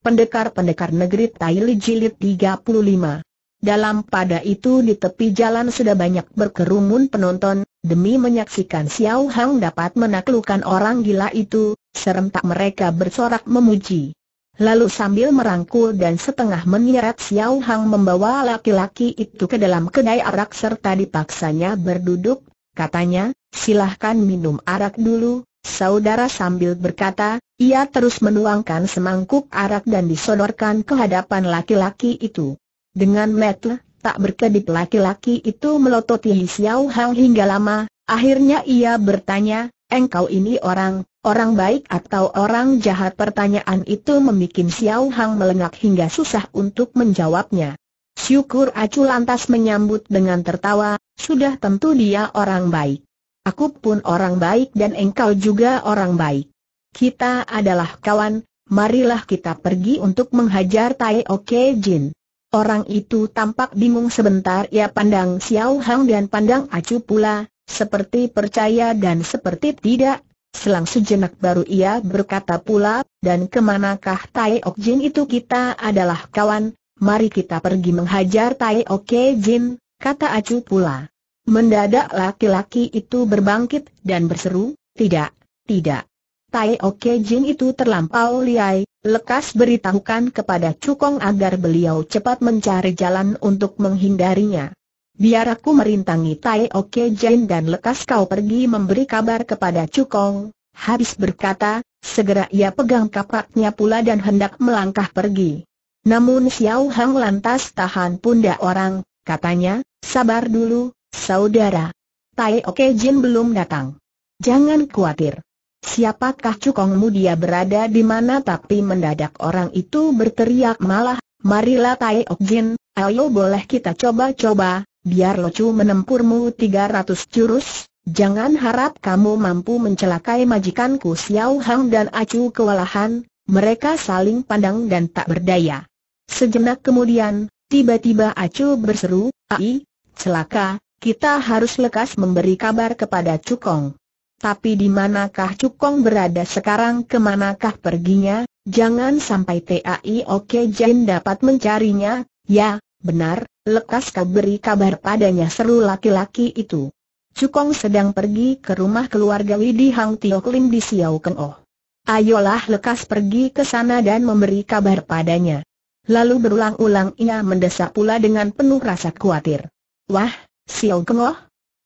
Pendekar-pendekar negeri Taili Jilid 35. Dalam pada itu di tepi jalan sudah banyak berkerumun penonton, demi menyaksikan Xiao Hang dapat menaklukkan orang gila itu, serentak mereka bersorak memuji. Lalu sambil merangkul dan setengah menyeret Xiao Hang membawa laki-laki itu ke dalam kedai arak serta dipaksanya berduduk, katanya, silahkan minum arak dulu, saudara sambil berkata, ia terus menuangkan semangkuk arak dan disodorkan ke hadapan laki-laki itu. Dengan metle, tak berkedip laki-laki itu melototi Xiao Hang hingga lama, akhirnya ia bertanya, engkau ini orang, orang baik atau orang jahat? Pertanyaan itu membuat Xiao Hang melengak hingga susah untuk menjawabnya. Syukur Acu lantas menyambut dengan tertawa, sudah tentu dia orang baik. Aku pun orang baik dan engkau juga orang baik. Kita adalah kawan, marilah kita pergi untuk menghajar Tai Oke Jin. Orang itu tampak bingung sebentar ia pandang Xiao Hang dan pandang Acu pula, seperti percaya dan seperti tidak. Selang sejenak baru ia berkata pula, dan kemanakah Tai Ok Jin itu kita adalah kawan, mari kita pergi menghajar Tai Ok Jin, kata Acu pula. Mendadak laki-laki itu berbangkit dan berseru, tidak, tidak, Tai Oke Jin itu terlampau liai, lekas beritahukan kepada Cukong agar beliau cepat mencari jalan untuk menghindarinya. Biar aku merintangi Tai Oke Jin dan lekas kau pergi memberi kabar kepada Cukong. Habis berkata, segera ia pegang kapaknya pula dan hendak melangkah pergi. Namun Xiao Hang lantas tahan pundak orang, katanya, sabar dulu, saudara. Tai Oke Jin belum datang. Jangan khawatir. Siapakah cukongmu dia berada di mana tapi mendadak orang itu berteriak malah, marilah Tai Okjin, ayo boleh kita coba-coba, biar locu menempurmu 300 jurus, jangan harap kamu mampu mencelakai majikanku Xiao Hang dan Acu kewalahan, mereka saling pandang dan tak berdaya. Sejenak kemudian, tiba-tiba Acu berseru, Ai, celaka, kita harus lekas memberi kabar kepada Cukong. Tapi di manakah Cukong berada sekarang kemanakah perginya, jangan sampai TAI Oke Jin dapat mencarinya, ya, benar, lekas kau beri kabar padanya seru laki-laki itu. Cukong sedang pergi ke rumah keluarga Widi Hang Tio Klim di Siau Keng Oh. Ayolah lekas pergi ke sana dan memberi kabar padanya. Lalu berulang-ulang ia mendesak pula dengan penuh rasa khawatir. Wah, Siau Keng Oh,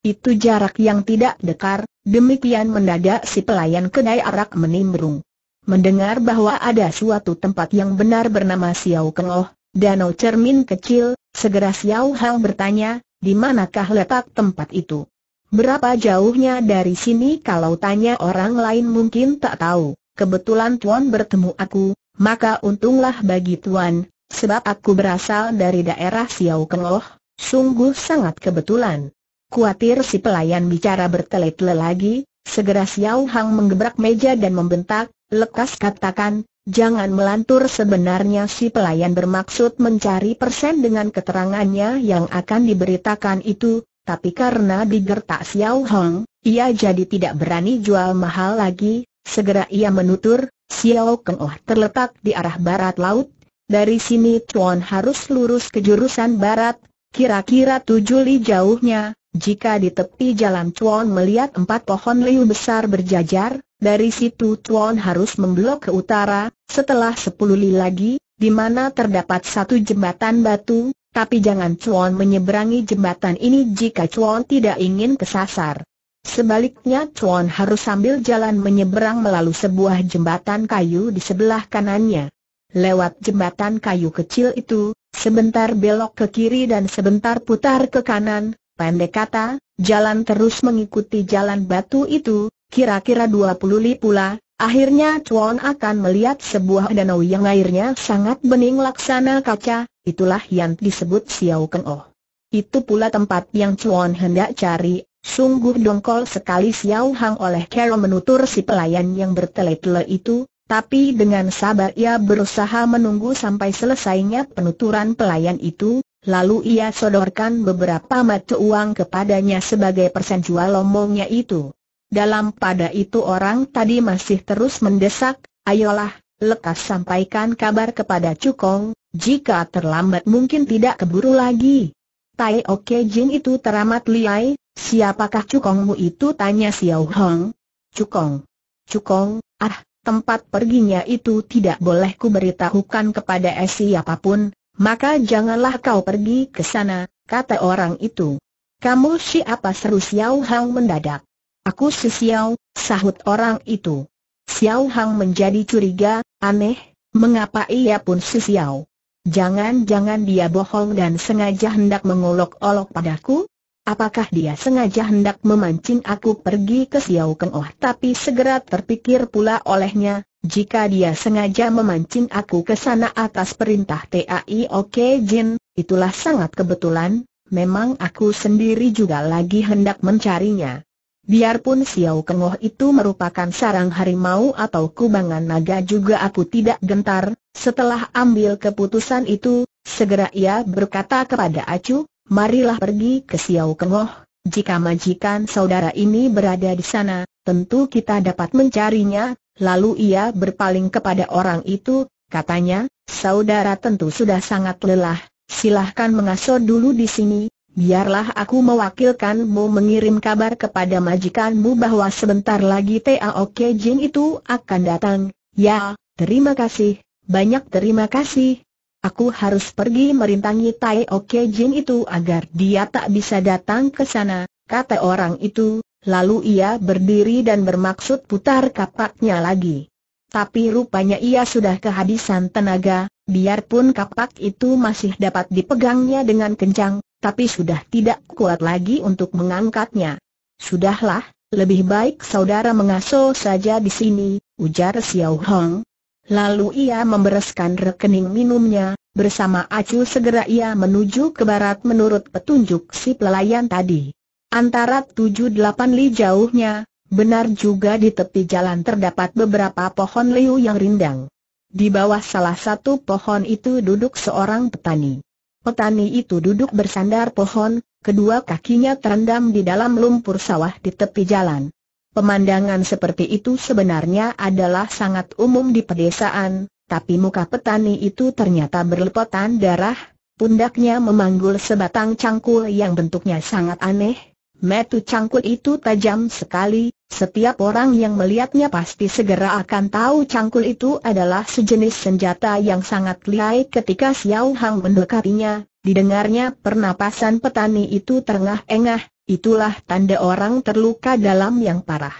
itu jarak yang tidak dekar, demikian mendadak si pelayan kedai arak menimbrung. Mendengar bahwa ada suatu tempat yang benar bernama Xiao Kengoh, danau cermin kecil, segera Xiao Hang bertanya, di manakah letak tempat itu? Berapa jauhnya dari sini kalau tanya orang lain mungkin tak tahu. Kebetulan Tuan bertemu aku, maka untunglah bagi Tuan, sebab aku berasal dari daerah Xiao Kengoh, sungguh sangat kebetulan. Kuatir si pelayan bicara bertele-tele lagi, segera Xiao Hang menggebrak meja dan membentak, lekas katakan, jangan melantur sebenarnya si pelayan bermaksud mencari persen dengan keterangannya yang akan diberitakan itu, tapi karena digertak Xiao Hang, ia jadi tidak berani jual mahal lagi, segera ia menutur, Xiao Keng Oh terletak di arah barat laut, dari sini Chuan harus lurus ke jurusan barat, kira-kira tujuh li jauhnya, jika di tepi jalan Tuan melihat empat pohon liu besar berjajar, dari situ Tuan harus membelok ke utara, setelah sepuluh li lagi, di mana terdapat satu jembatan batu, tapi jangan Chuan menyeberangi jembatan ini jika Chuan tidak ingin kesasar. Sebaliknya Chuan harus sambil jalan menyeberang melalui sebuah jembatan kayu di sebelah kanannya. Lewat jembatan kayu kecil itu, sebentar belok ke kiri dan sebentar putar ke kanan, Pendek kata, jalan terus mengikuti jalan batu itu, kira-kira dua puluh li pula, akhirnya Chuan akan melihat sebuah danau yang airnya sangat bening laksana kaca, itulah yang disebut Xiao Keng Oh. Itu pula tempat yang Chuan hendak cari, sungguh dongkol sekali Xiao Hang oleh Carol menutur si pelayan yang bertele-tele itu, tapi dengan sabar ia berusaha menunggu sampai selesainya penuturan pelayan itu, Lalu ia sodorkan beberapa mata uang kepadanya sebagai persen jual lombongnya itu. Dalam pada itu orang tadi masih terus mendesak, ayolah, lekas sampaikan kabar kepada Cukong, jika terlambat mungkin tidak keburu lagi. Tai Oke Jin itu teramat liai, siapakah Cukongmu itu tanya Xiao Hong. Cukong. Cukong, ah, tempat perginya itu tidak boleh kuberitahukan kepada siapapun, maka janganlah kau pergi ke sana, kata orang itu. Kamu siapa seru Xiao Hang mendadak? Aku si Xiao, sahut orang itu. Xiao Hang menjadi curiga, aneh, mengapa ia pun si Xiao? Jangan-jangan dia bohong dan sengaja hendak mengolok-olok padaku? Apakah dia sengaja hendak memancing aku pergi ke Xiao Keng Oh tapi segera terpikir pula olehnya, jika dia sengaja memancing aku ke sana atas perintah TAI Oke Jin, itulah sangat kebetulan, memang aku sendiri juga lagi hendak mencarinya. Biarpun Xiao Kengoh itu merupakan sarang harimau atau kubangan naga juga aku tidak gentar, setelah ambil keputusan itu, segera ia berkata kepada Acu, marilah pergi ke Xiao Kengoh, jika majikan saudara ini berada di sana, tentu kita dapat mencarinya. Lalu ia berpaling kepada orang itu, katanya, saudara tentu sudah sangat lelah, silahkan mengasuh dulu di sini, biarlah aku mewakilkanmu mengirim kabar kepada majikanmu bahwa sebentar lagi Tao Kejing itu akan datang. Ya, terima kasih, banyak terima kasih, Aku harus pergi merintangi Tai Oke Jin itu agar dia tak bisa datang ke sana, kata orang itu, lalu ia berdiri dan bermaksud putar kapaknya lagi. Tapi rupanya ia sudah kehabisan tenaga, biarpun kapak itu masih dapat dipegangnya dengan kencang, tapi sudah tidak kuat lagi untuk mengangkatnya. Sudahlah, lebih baik saudara mengasuh saja di sini, ujar Xiao Hong, Lalu ia membereskan rekening minumnya, bersama Acu segera ia menuju ke barat menurut petunjuk si pelayan tadi. Antara tujuh delapan li jauhnya, benar juga di tepi jalan terdapat beberapa pohon liu yang rindang. Di bawah salah satu pohon itu duduk seorang petani. Petani itu duduk bersandar pohon, kedua kakinya terendam di dalam lumpur sawah di tepi jalan. Pemandangan seperti itu sebenarnya adalah sangat umum di pedesaan, tapi muka petani itu ternyata berlepotan darah, pundaknya memanggul sebatang cangkul yang bentuknya sangat aneh. Metu cangkul itu tajam sekali, setiap orang yang melihatnya pasti segera akan tahu cangkul itu adalah sejenis senjata yang sangat lihai ketika Xiao Hang mendekatinya, didengarnya pernapasan petani itu terengah-engah, Itulah tanda orang terluka dalam yang parah.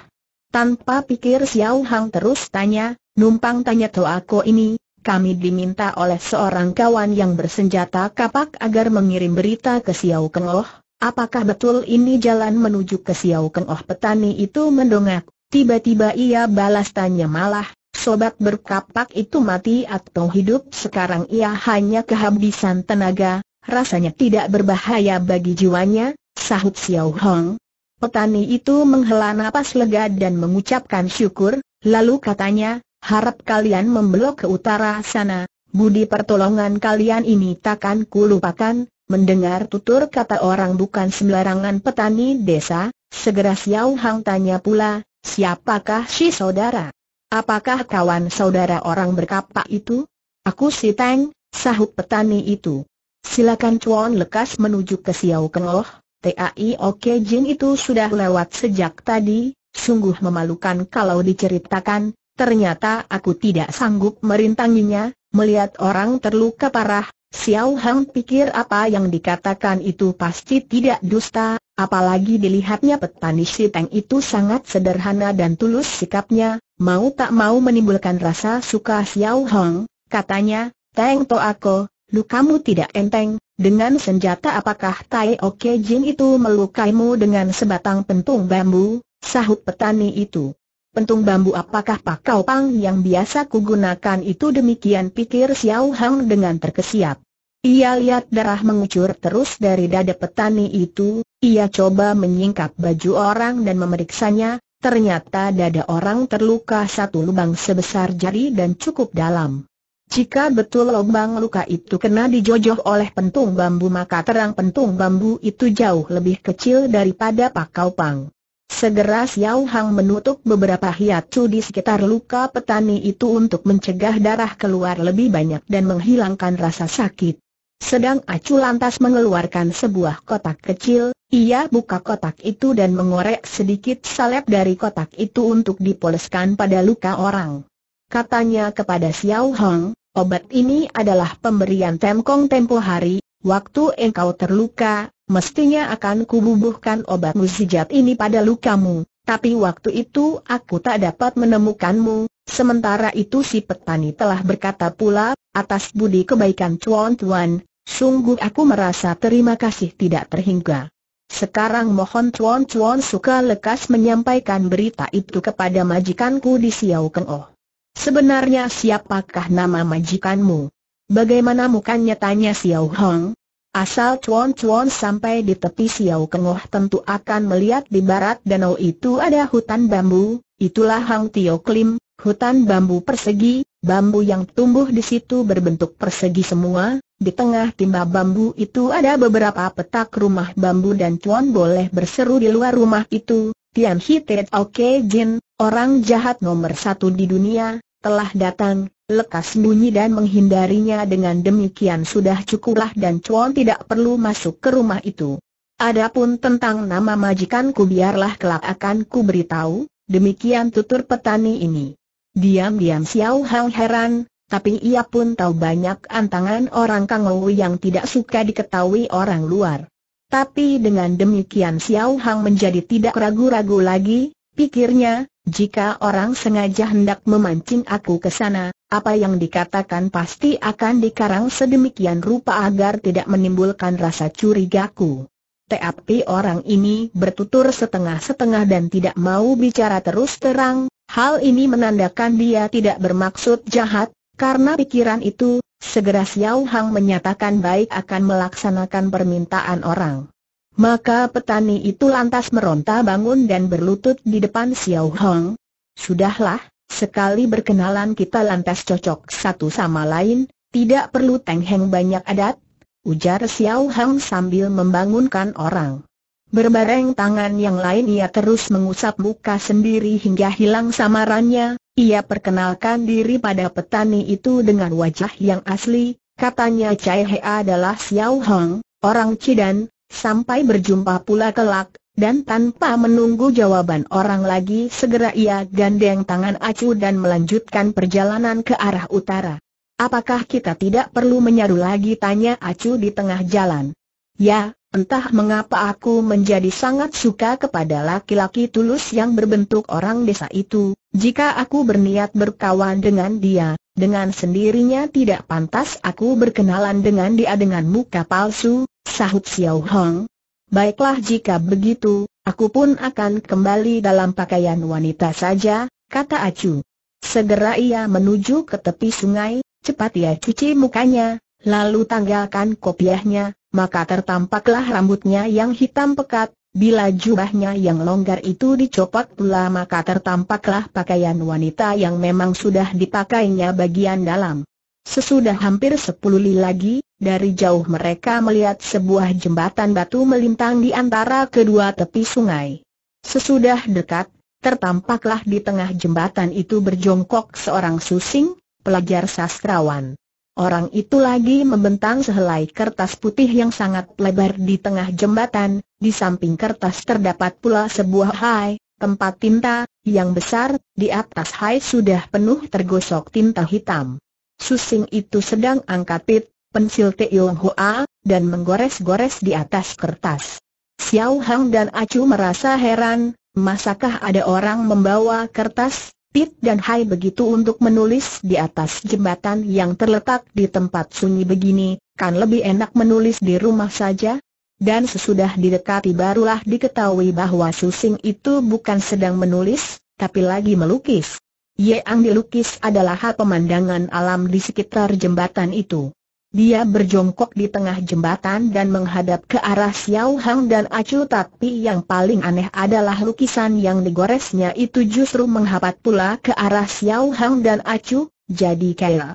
Tanpa pikir Xiao Hang terus tanya, numpang tanya aku ini, kami diminta oleh seorang kawan yang bersenjata kapak agar mengirim berita ke Xiao Keng Oh, apakah betul ini jalan menuju ke Xiao Keng Oh petani itu mendongak, tiba-tiba ia balas tanya malah, sobat berkapak itu mati atau hidup sekarang ia hanya kehabisan tenaga, rasanya tidak berbahaya bagi jiwanya, Sahut Xiao Hong. Petani itu menghela napas lega dan mengucapkan syukur, lalu katanya, harap kalian membelok ke utara sana, budi pertolongan kalian ini takkan kulupakan, mendengar tutur kata orang bukan sembarangan petani desa, segera Xiao Hong tanya pula, siapakah si saudara? Apakah kawan saudara orang berkapak itu? Aku si Teng, sahut petani itu. Silakan cuan lekas menuju ke Xiao Kengoh, TAI Oke Jin itu sudah lewat sejak tadi, sungguh memalukan kalau diceritakan, ternyata aku tidak sanggup merintanginya, melihat orang terluka parah, Xiao Hang pikir apa yang dikatakan itu pasti tidak dusta, apalagi dilihatnya petani si Tang itu sangat sederhana dan tulus sikapnya, mau tak mau menimbulkan rasa suka Xiao Hang, katanya, Teng To Ako, kamu tidak enteng, dengan senjata apakah Tai Oke Jin itu melukaimu dengan sebatang pentung bambu, sahut petani itu. Pentung bambu apakah pakau pang yang biasa kugunakan itu demikian pikir Xiao Hang dengan terkesiap. Ia lihat darah mengucur terus dari dada petani itu, ia coba menyingkap baju orang dan memeriksanya, ternyata dada orang terluka satu lubang sebesar jari dan cukup dalam. Jika betul lubang luka itu kena dijojoh oleh pentung bambu maka terang pentung bambu itu jauh lebih kecil daripada pakau pang. Segera Xiao Hang menutup beberapa hiatu di sekitar luka petani itu untuk mencegah darah keluar lebih banyak dan menghilangkan rasa sakit. Sedang Acu lantas mengeluarkan sebuah kotak kecil, ia buka kotak itu dan mengorek sedikit salep dari kotak itu untuk dipoleskan pada luka orang. Katanya kepada Xiao Hong, obat ini adalah pemberian temkong tempo hari, waktu engkau terluka, mestinya akan kububuhkan obat musijat ini pada lukamu, tapi waktu itu aku tak dapat menemukanmu. Sementara itu si petani telah berkata pula, atas budi kebaikan Chuan Tuan, sungguh aku merasa terima kasih tidak terhingga. Sekarang mohon Chuan Chuan suka lekas menyampaikan berita itu kepada majikanku di Xiao Keng Oh. Sebenarnya siapakah nama majikanmu? Bagaimana mukanya tanya Xiao Hong? Asal cuan-cuan sampai di tepi Xiao Kengoh tentu akan melihat di barat danau itu ada hutan bambu, itulah Hang Tio Klim, hutan bambu persegi, bambu yang tumbuh di situ berbentuk persegi semua, di tengah timba bambu itu ada beberapa petak rumah bambu dan cuan boleh berseru di luar rumah itu, Tian Hi Oke Jin, orang jahat nomor satu di dunia, telah datang, lekas bunyi dan menghindarinya dengan demikian sudah cukuplah dan Chuan tidak perlu masuk ke rumah itu. Adapun tentang nama majikanku biarlah kelak akan ku beritahu, demikian tutur petani ini. Diam-diam Xiao Hang heran, tapi ia pun tahu banyak antangan orang Kangou yang tidak suka diketahui orang luar. Tapi dengan demikian Xiao Hang menjadi tidak ragu-ragu lagi, Pikirnya, jika orang sengaja hendak memancing aku ke sana, apa yang dikatakan pasti akan dikarang sedemikian rupa agar tidak menimbulkan rasa curigaku. Tapi orang ini bertutur setengah-setengah dan tidak mau bicara terus terang, hal ini menandakan dia tidak bermaksud jahat, karena pikiran itu, segera Xiao Hang menyatakan baik akan melaksanakan permintaan orang. Maka petani itu lantas meronta bangun dan berlutut di depan Xiao Hong. Sudahlah, sekali berkenalan kita lantas cocok satu sama lain, tidak perlu tengheng banyak adat, ujar Xiao Hong sambil membangunkan orang. Berbareng tangan yang lain ia terus mengusap muka sendiri hingga hilang samarannya, ia perkenalkan diri pada petani itu dengan wajah yang asli, katanya Chai He adalah Xiao Hong, orang Cidan, Sampai berjumpa pula kelak, dan tanpa menunggu jawaban orang lagi segera ia gandeng tangan acu dan melanjutkan perjalanan ke arah utara. Apakah kita tidak perlu menyaru lagi tanya acu di tengah jalan? Ya, entah mengapa aku menjadi sangat suka kepada laki-laki tulus yang berbentuk orang desa itu, jika aku berniat berkawan dengan dia, dengan sendirinya tidak pantas aku berkenalan dengan dia dengan muka palsu, sahut Xiao Hong. Baiklah jika begitu, aku pun akan kembali dalam pakaian wanita saja, kata Acu. Segera ia menuju ke tepi sungai, cepat ia cuci mukanya, lalu tanggalkan kopiahnya, maka tertampaklah rambutnya yang hitam pekat, bila jubahnya yang longgar itu dicopot pula maka tertampaklah pakaian wanita yang memang sudah dipakainya bagian dalam. Sesudah hampir sepuluh li lagi, dari jauh mereka melihat sebuah jembatan batu melintang di antara kedua tepi sungai. Sesudah dekat, tertampaklah di tengah jembatan itu berjongkok seorang susing, pelajar sastrawan. Orang itu lagi membentang sehelai kertas putih yang sangat lebar di tengah jembatan, di samping kertas terdapat pula sebuah hai, tempat tinta, yang besar, di atas hai sudah penuh tergosok tinta hitam. Susing itu sedang angkat pit, pensil Teong Hoa, dan menggores-gores di atas kertas. Xiao Hang dan Acu merasa heran, masakah ada orang membawa kertas, pit dan hai begitu untuk menulis di atas jembatan yang terletak di tempat sunyi begini, kan lebih enak menulis di rumah saja? Dan sesudah didekati barulah diketahui bahwa Susing itu bukan sedang menulis, tapi lagi melukis. Yang dilukis adalah pemandangan alam di sekitar jembatan itu. Dia berjongkok di tengah jembatan dan menghadap ke arah Xiao Hang dan Acu tapi yang paling aneh adalah lukisan yang digoresnya itu justru menghapat pula ke arah Xiao Hang dan Acu, jadi kaya.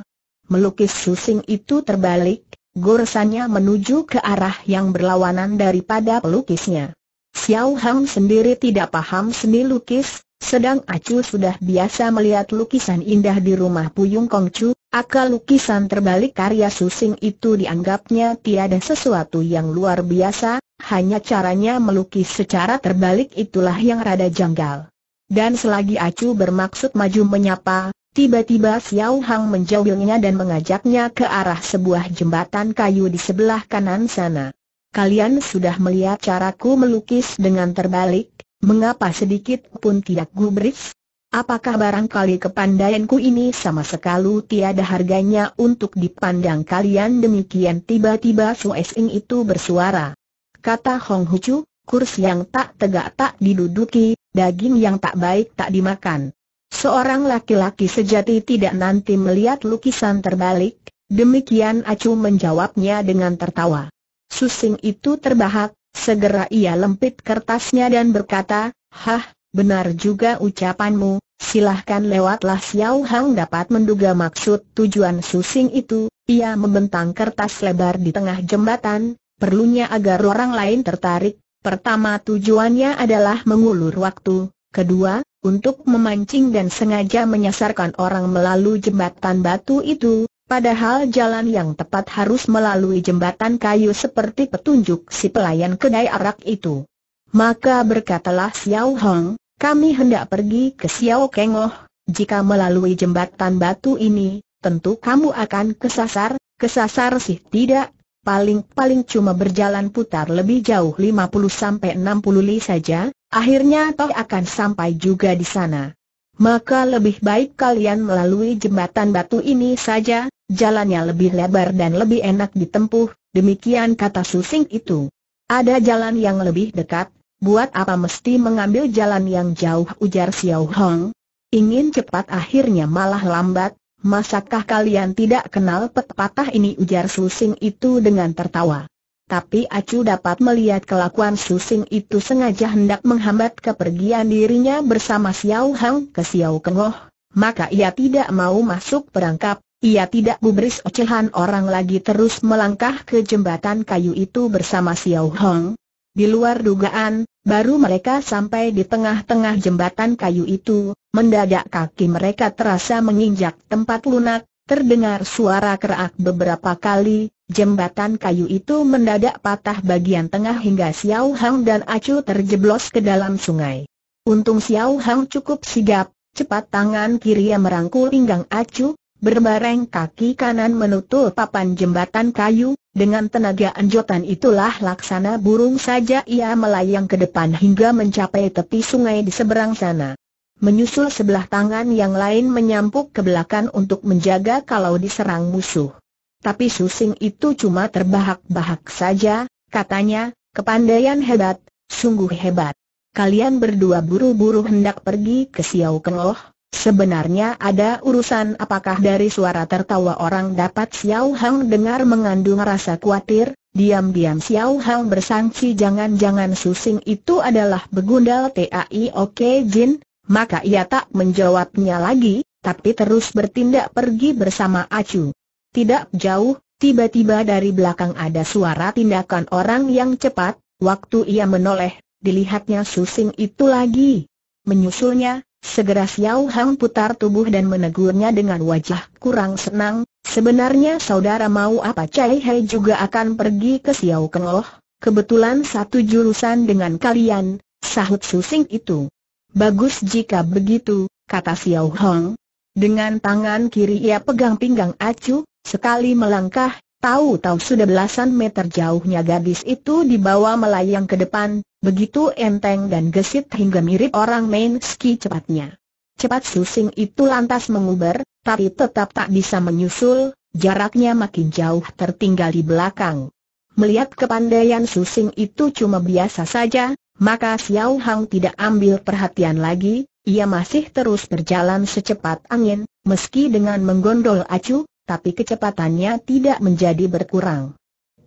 melukis susing itu terbalik, goresannya menuju ke arah yang berlawanan daripada pelukisnya. Xiao Hang sendiri tidak paham seni lukis, sedang Acu sudah biasa melihat lukisan indah di rumah Puyung Chu. akal lukisan terbalik karya Susing itu dianggapnya tiada sesuatu yang luar biasa, hanya caranya melukis secara terbalik itulah yang rada janggal. Dan selagi Acu bermaksud maju menyapa, Tiba-tiba Xiao Hang menjauhinya dan mengajaknya ke arah sebuah jembatan kayu di sebelah kanan sana. Kalian sudah melihat caraku melukis dengan terbalik, Mengapa sedikit pun tidak gubris? Apakah barangkali kepandaianku ini sama sekali tiada harganya untuk dipandang kalian demikian tiba-tiba Suesing itu bersuara. Kata Hong Hucu, kursi yang tak tegak tak diduduki, daging yang tak baik tak dimakan. Seorang laki-laki sejati tidak nanti melihat lukisan terbalik, demikian Acu menjawabnya dengan tertawa. Susing itu terbahak, Segera ia lempit kertasnya dan berkata, Hah, benar juga ucapanmu, silahkan lewatlah Xiao Hang dapat menduga maksud tujuan susing itu, ia membentang kertas lebar di tengah jembatan, perlunya agar orang lain tertarik, pertama tujuannya adalah mengulur waktu, kedua, untuk memancing dan sengaja menyasarkan orang melalui jembatan batu itu, Padahal jalan yang tepat harus melalui jembatan kayu seperti petunjuk si pelayan kedai arak itu. Maka berkatalah Xiao Hong, kami hendak pergi ke Xiao Kengoh, jika melalui jembatan batu ini, tentu kamu akan kesasar, kesasar sih tidak, paling-paling cuma berjalan putar lebih jauh 50-60 li saja, akhirnya toh akan sampai juga di sana maka lebih baik kalian melalui jembatan batu ini saja, jalannya lebih lebar dan lebih enak ditempuh, demikian kata Susing itu. Ada jalan yang lebih dekat, buat apa mesti mengambil jalan yang jauh ujar Xiao Hong? Ingin cepat akhirnya malah lambat, masakah kalian tidak kenal pepatah ini ujar Susing itu dengan tertawa tapi Acu dapat melihat kelakuan Susing itu sengaja hendak menghambat kepergian dirinya bersama Xiao Hang ke Xiao Kengoh, maka ia tidak mau masuk perangkap, ia tidak gubris ocehan orang lagi terus melangkah ke jembatan kayu itu bersama Xiao Hang. Di luar dugaan, baru mereka sampai di tengah-tengah jembatan kayu itu, mendadak kaki mereka terasa menginjak tempat lunak, terdengar suara kerak beberapa kali, Jembatan kayu itu mendadak patah bagian tengah hingga Xiao Hang dan Acu terjeblos ke dalam sungai. Untung Xiao Hang cukup sigap, cepat tangan kiri yang merangkul pinggang Acu, berbareng kaki kanan menutup papan jembatan kayu, dengan tenaga anjotan itulah laksana burung saja ia melayang ke depan hingga mencapai tepi sungai di seberang sana. Menyusul sebelah tangan yang lain menyampuk ke belakang untuk menjaga kalau diserang musuh tapi Susing itu cuma terbahak-bahak saja, katanya, kepandaian hebat, sungguh hebat. Kalian berdua buru-buru hendak pergi ke Xiao Kengloh, sebenarnya ada urusan apakah dari suara tertawa orang dapat Xiao Hang dengar mengandung rasa kuatir. diam-diam Xiao Hang bersangsi jangan-jangan Susing itu adalah begundal TAI Oke Jin, maka ia tak menjawabnya lagi, tapi terus bertindak pergi bersama Acu. Tidak jauh, tiba-tiba dari belakang ada suara tindakan orang yang cepat, waktu ia menoleh, dilihatnya susing itu lagi. Menyusulnya, segera Xiao Hang putar tubuh dan menegurnya dengan wajah kurang senang, sebenarnya saudara mau apa Cai Hei juga akan pergi ke Xiao Keng Loh, kebetulan satu jurusan dengan kalian, sahut susing itu. Bagus jika begitu, kata Xiao Hong. Dengan tangan kiri ia pegang pinggang Acu, Sekali melangkah, tahu-tahu sudah belasan meter jauhnya gadis itu dibawa melayang ke depan, begitu enteng dan gesit hingga mirip orang main ski cepatnya. Cepat susing itu lantas menguber, tapi tetap tak bisa menyusul, jaraknya makin jauh tertinggal di belakang. Melihat kepandaian susing itu cuma biasa saja, maka Xiao Hang tidak ambil perhatian lagi, ia masih terus berjalan secepat angin, meski dengan menggondol acu, tapi kecepatannya tidak menjadi berkurang.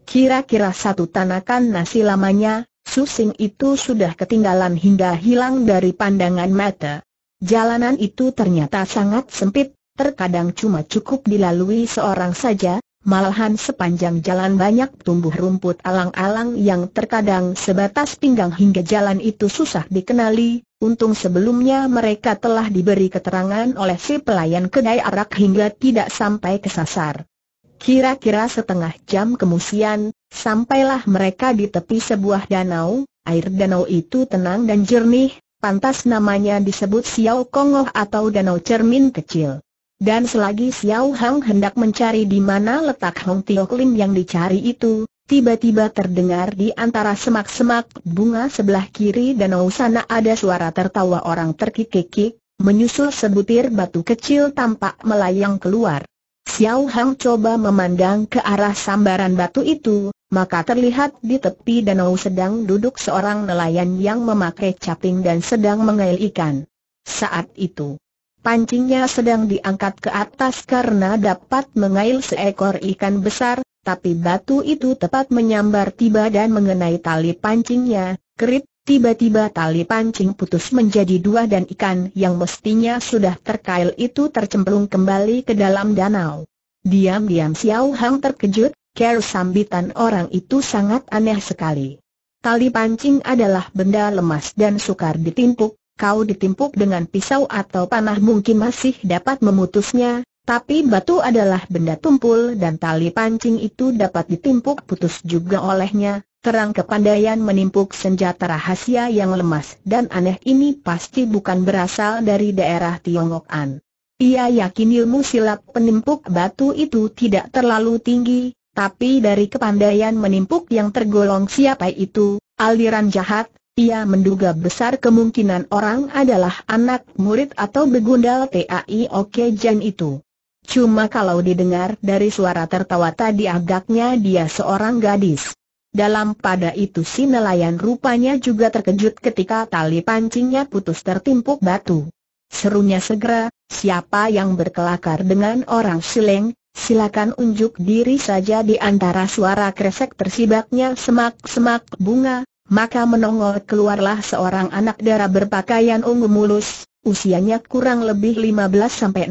Kira-kira satu tanakan nasi lamanya, susing itu sudah ketinggalan hingga hilang dari pandangan mata. Jalanan itu ternyata sangat sempit, terkadang cuma cukup dilalui seorang saja, Malahan sepanjang jalan banyak tumbuh rumput alang-alang yang terkadang sebatas pinggang hingga jalan itu susah dikenali, untung sebelumnya mereka telah diberi keterangan oleh si pelayan kedai arak hingga tidak sampai kesasar. Kira-kira setengah jam kemudian, sampailah mereka di tepi sebuah danau, air danau itu tenang dan jernih, pantas namanya disebut Xiao Kongoh atau danau cermin kecil. Dan selagi Xiao Hang hendak mencari di mana letak Hong Tio Klin yang dicari itu, tiba-tiba terdengar di antara semak-semak bunga sebelah kiri danau sana ada suara tertawa orang terkikik-kikik, menyusul sebutir batu kecil tampak melayang keluar. Xiao Hang coba memandang ke arah sambaran batu itu, maka terlihat di tepi danau sedang duduk seorang nelayan yang memakai caping dan sedang mengail ikan. Saat itu, Pancingnya sedang diangkat ke atas karena dapat mengail seekor ikan besar, tapi batu itu tepat menyambar tiba dan mengenai tali pancingnya, kerit, tiba-tiba tali pancing putus menjadi dua dan ikan yang mestinya sudah terkail itu tercemplung kembali ke dalam danau. Diam-diam Xiao Hang terkejut, care sambitan orang itu sangat aneh sekali. Tali pancing adalah benda lemas dan sukar ditimpuk, kau ditimpuk dengan pisau atau panah mungkin masih dapat memutusnya, tapi batu adalah benda tumpul dan tali pancing itu dapat ditimpuk putus juga olehnya. Terang kepandaian menimpuk senjata rahasia yang lemas dan aneh ini pasti bukan berasal dari daerah Tiongkokan. Ia yakin ilmu silat penimpuk batu itu tidak terlalu tinggi, tapi dari kepandaian menimpuk yang tergolong siapa itu, aliran jahat, ia menduga besar kemungkinan orang adalah anak murid atau begundal TAI Oke Jan itu. Cuma kalau didengar dari suara tertawa tadi agaknya dia seorang gadis. Dalam pada itu si nelayan rupanya juga terkejut ketika tali pancingnya putus tertimpuk batu. Serunya segera, siapa yang berkelakar dengan orang sileng, silakan unjuk diri saja di antara suara kresek tersibaknya semak-semak bunga, maka menongol keluarlah seorang anak darah berpakaian ungu mulus, usianya kurang lebih 15-16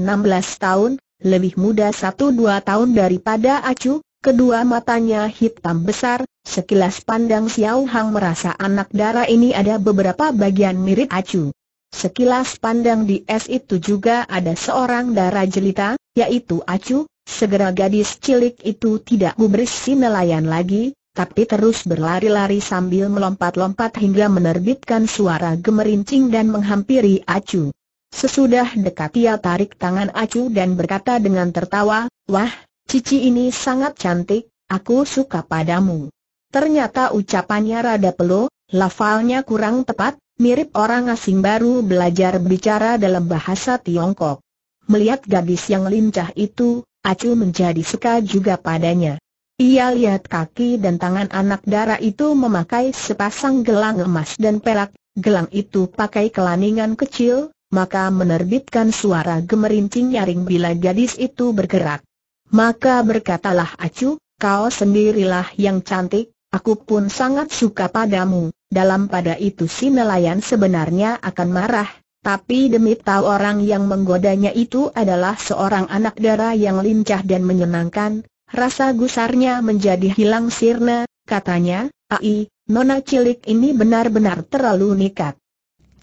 tahun, lebih muda 1-2 tahun daripada Acu, kedua matanya hitam besar, sekilas pandang Xiao Hang merasa anak darah ini ada beberapa bagian mirip Acu. Sekilas pandang di es itu juga ada seorang darah jelita, yaitu Acu, segera gadis cilik itu tidak gubris si nelayan lagi, tapi terus berlari-lari sambil melompat-lompat hingga menerbitkan suara gemerincing dan menghampiri Acu. Sesudah dekat ia tarik tangan Acu dan berkata dengan tertawa, Wah, cici ini sangat cantik, aku suka padamu. Ternyata ucapannya rada pelo, lafalnya kurang tepat, mirip orang asing baru belajar bicara dalam bahasa Tiongkok. Melihat gadis yang lincah itu, Acu menjadi suka juga padanya. Ia lihat kaki dan tangan anak dara itu memakai sepasang gelang emas dan perak, gelang itu pakai kelaningan kecil, maka menerbitkan suara gemerincing nyaring bila gadis itu bergerak. Maka berkatalah Acu, kau sendirilah yang cantik, aku pun sangat suka padamu. Dalam pada itu si nelayan sebenarnya akan marah, tapi demi tahu orang yang menggodanya itu adalah seorang anak dara yang lincah dan menyenangkan, Rasa gusarnya menjadi hilang sirna, katanya, Ai, nona cilik ini benar-benar terlalu nikat.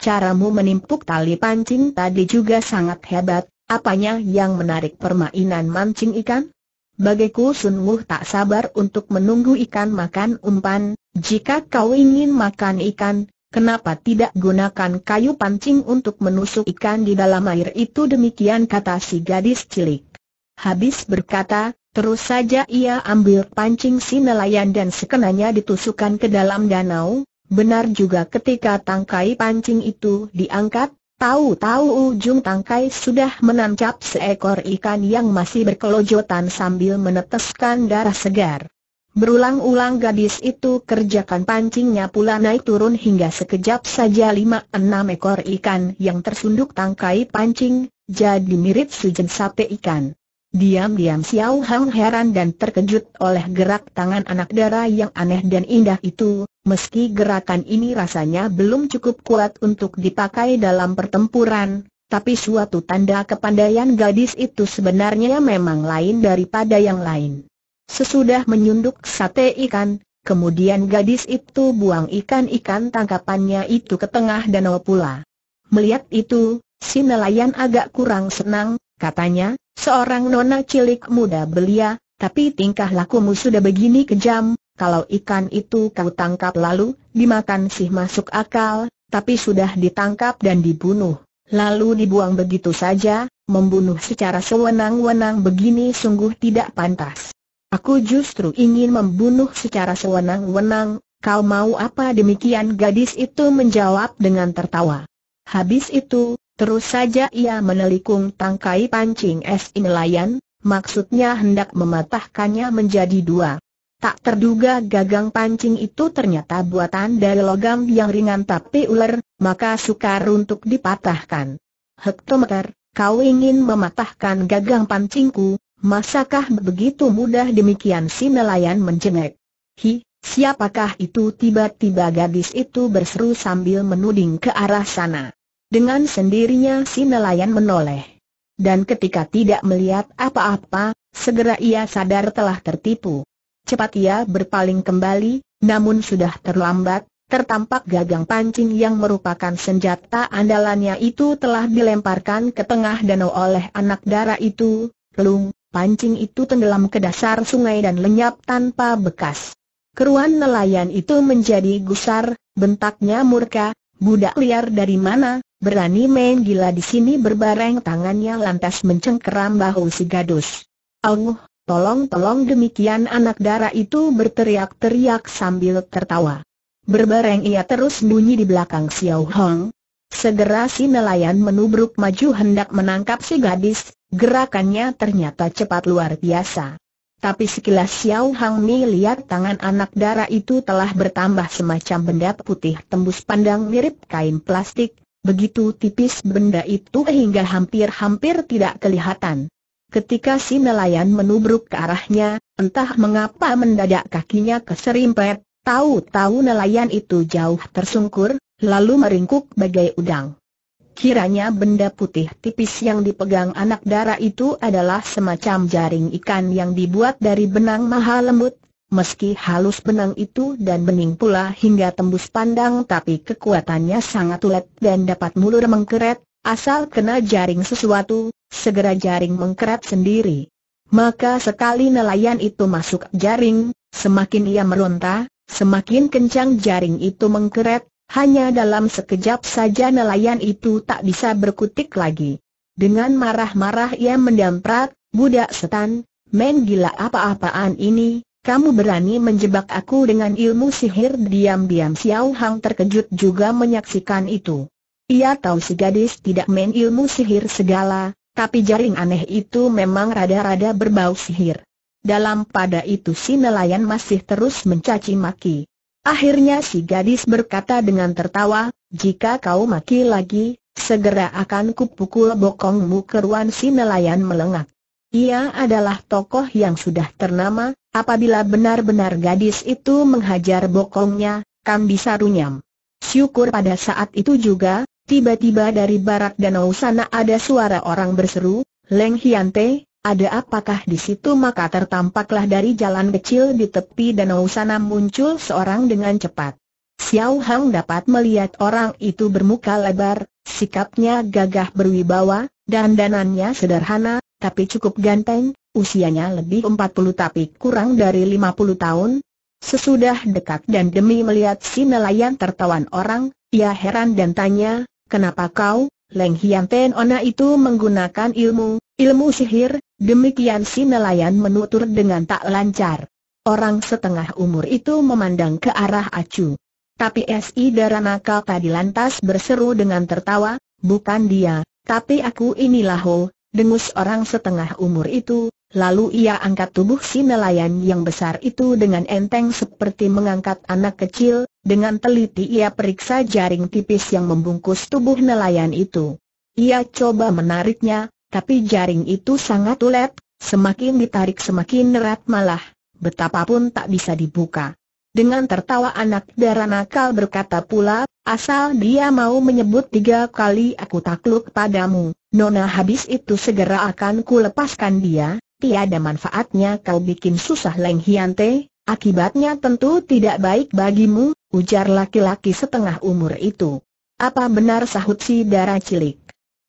Caramu menimpuk tali pancing tadi juga sangat hebat, apanya yang menarik permainan mancing ikan? Bagiku sungguh tak sabar untuk menunggu ikan makan umpan, jika kau ingin makan ikan, Kenapa tidak gunakan kayu pancing untuk menusuk ikan di dalam air itu demikian kata si gadis cilik. Habis berkata, Terus saja ia ambil pancing si nelayan dan sekenanya ditusukkan ke dalam danau, benar juga ketika tangkai pancing itu diangkat, tahu-tahu ujung tangkai sudah menancap seekor ikan yang masih berkelojotan sambil meneteskan darah segar. Berulang-ulang gadis itu kerjakan pancingnya pula naik turun hingga sekejap saja lima enam ekor ikan yang tersunduk tangkai pancing, jadi mirip sujen sate ikan. Diam-diam Xiao Hang heran dan terkejut oleh gerak tangan anak dara yang aneh dan indah itu, meski gerakan ini rasanya belum cukup kuat untuk dipakai dalam pertempuran, tapi suatu tanda kepandaian gadis itu sebenarnya memang lain daripada yang lain. Sesudah menyunduk sate ikan, kemudian gadis itu buang ikan-ikan tangkapannya itu ke tengah danau pula. Melihat itu, si nelayan agak kurang senang, katanya, Seorang nona cilik muda belia, tapi tingkah lakumu sudah begini kejam, kalau ikan itu kau tangkap lalu, dimakan sih masuk akal, tapi sudah ditangkap dan dibunuh. Lalu dibuang begitu saja, membunuh secara sewenang-wenang begini sungguh tidak pantas. Aku justru ingin membunuh secara sewenang-wenang, kau mau apa demikian gadis itu menjawab dengan tertawa. Habis itu, Terus saja ia menelikung tangkai pancing es inelayan, maksudnya hendak mematahkannya menjadi dua. Tak terduga gagang pancing itu ternyata buatan dari logam yang ringan tapi ular, maka sukar untuk dipatahkan. Hektometer, kau ingin mematahkan gagang pancingku, masakah begitu mudah demikian si nelayan menjengek? Hi, siapakah itu tiba-tiba gadis itu berseru sambil menuding ke arah sana. Dengan sendirinya si nelayan menoleh. Dan ketika tidak melihat apa-apa, segera ia sadar telah tertipu. Cepat ia berpaling kembali, namun sudah terlambat, tertampak gagang pancing yang merupakan senjata andalannya itu telah dilemparkan ke tengah danau oleh anak dara itu, pelung, pancing itu tenggelam ke dasar sungai dan lenyap tanpa bekas. Keruan nelayan itu menjadi gusar, bentaknya murka, budak liar dari mana, berani main gila di sini berbareng tangannya lantas mencengkeram bahu si gadus. Auh, tolong-tolong demikian anak dara itu berteriak-teriak sambil tertawa. Berbareng ia terus bunyi di belakang Xiao Hong. Segera si nelayan menubruk maju hendak menangkap si gadis, gerakannya ternyata cepat luar biasa. Tapi sekilas Xiao Hong Mi lihat tangan anak dara itu telah bertambah semacam benda putih tembus pandang mirip kain plastik, Begitu tipis benda itu hingga hampir-hampir tidak kelihatan. Ketika si nelayan menubruk ke arahnya, entah mengapa mendadak kakinya keserimpet, tahu-tahu nelayan itu jauh tersungkur, lalu meringkuk bagai udang. Kiranya benda putih tipis yang dipegang anak dara itu adalah semacam jaring ikan yang dibuat dari benang maha lembut, Meski halus benang itu dan bening pula hingga tembus pandang tapi kekuatannya sangat ulet dan dapat mulur mengkeret, asal kena jaring sesuatu, segera jaring mengkeret sendiri. Maka sekali nelayan itu masuk jaring, semakin ia meronta, semakin kencang jaring itu mengkeret, hanya dalam sekejap saja nelayan itu tak bisa berkutik lagi. Dengan marah-marah ia mendamprat, budak setan, men gila apa-apaan ini, kamu berani menjebak aku dengan ilmu sihir diam-diam Xiao Hang terkejut juga menyaksikan itu. Ia tahu si gadis tidak main ilmu sihir segala, tapi jaring aneh itu memang rada-rada berbau sihir. Dalam pada itu si nelayan masih terus mencaci maki. Akhirnya si gadis berkata dengan tertawa, jika kau maki lagi, segera akan kupukul bokongmu keruan si nelayan melengak. Ia adalah tokoh yang sudah ternama, Apabila benar-benar gadis itu menghajar bokongnya, kan bisa runyam. Syukur pada saat itu juga, tiba-tiba dari barat danau sana ada suara orang berseru, Leng Hiante, ada apakah di situ maka tertampaklah dari jalan kecil di tepi danau sana muncul seorang dengan cepat. Xiao Hang dapat melihat orang itu bermuka lebar, sikapnya gagah berwibawa, dan danannya sederhana, tapi cukup ganteng, usianya lebih 40 tapi kurang dari 50 tahun. Sesudah dekat dan demi melihat si nelayan tertawan orang, ia heran dan tanya, kenapa kau, Leng Hian Ten Ona itu menggunakan ilmu, ilmu sihir, demikian si nelayan menutur dengan tak lancar. Orang setengah umur itu memandang ke arah Acu. Tapi S.I. Daranaka tadi lantas berseru dengan tertawa, bukan dia, tapi aku inilah ho, dengus orang setengah umur itu, Lalu ia angkat tubuh si nelayan yang besar itu dengan enteng seperti mengangkat anak kecil, dengan teliti ia periksa jaring tipis yang membungkus tubuh nelayan itu. Ia coba menariknya, tapi jaring itu sangat ulet, semakin ditarik semakin erat malah, betapapun tak bisa dibuka. Dengan tertawa anak darah nakal berkata pula, asal dia mau menyebut tiga kali aku takluk padamu, Nona habis itu segera akan kulepaskan dia, tiada manfaatnya kau bikin susah Leng Hian akibatnya tentu tidak baik bagimu, ujar laki-laki setengah umur itu. Apa benar sahut si darah cilik?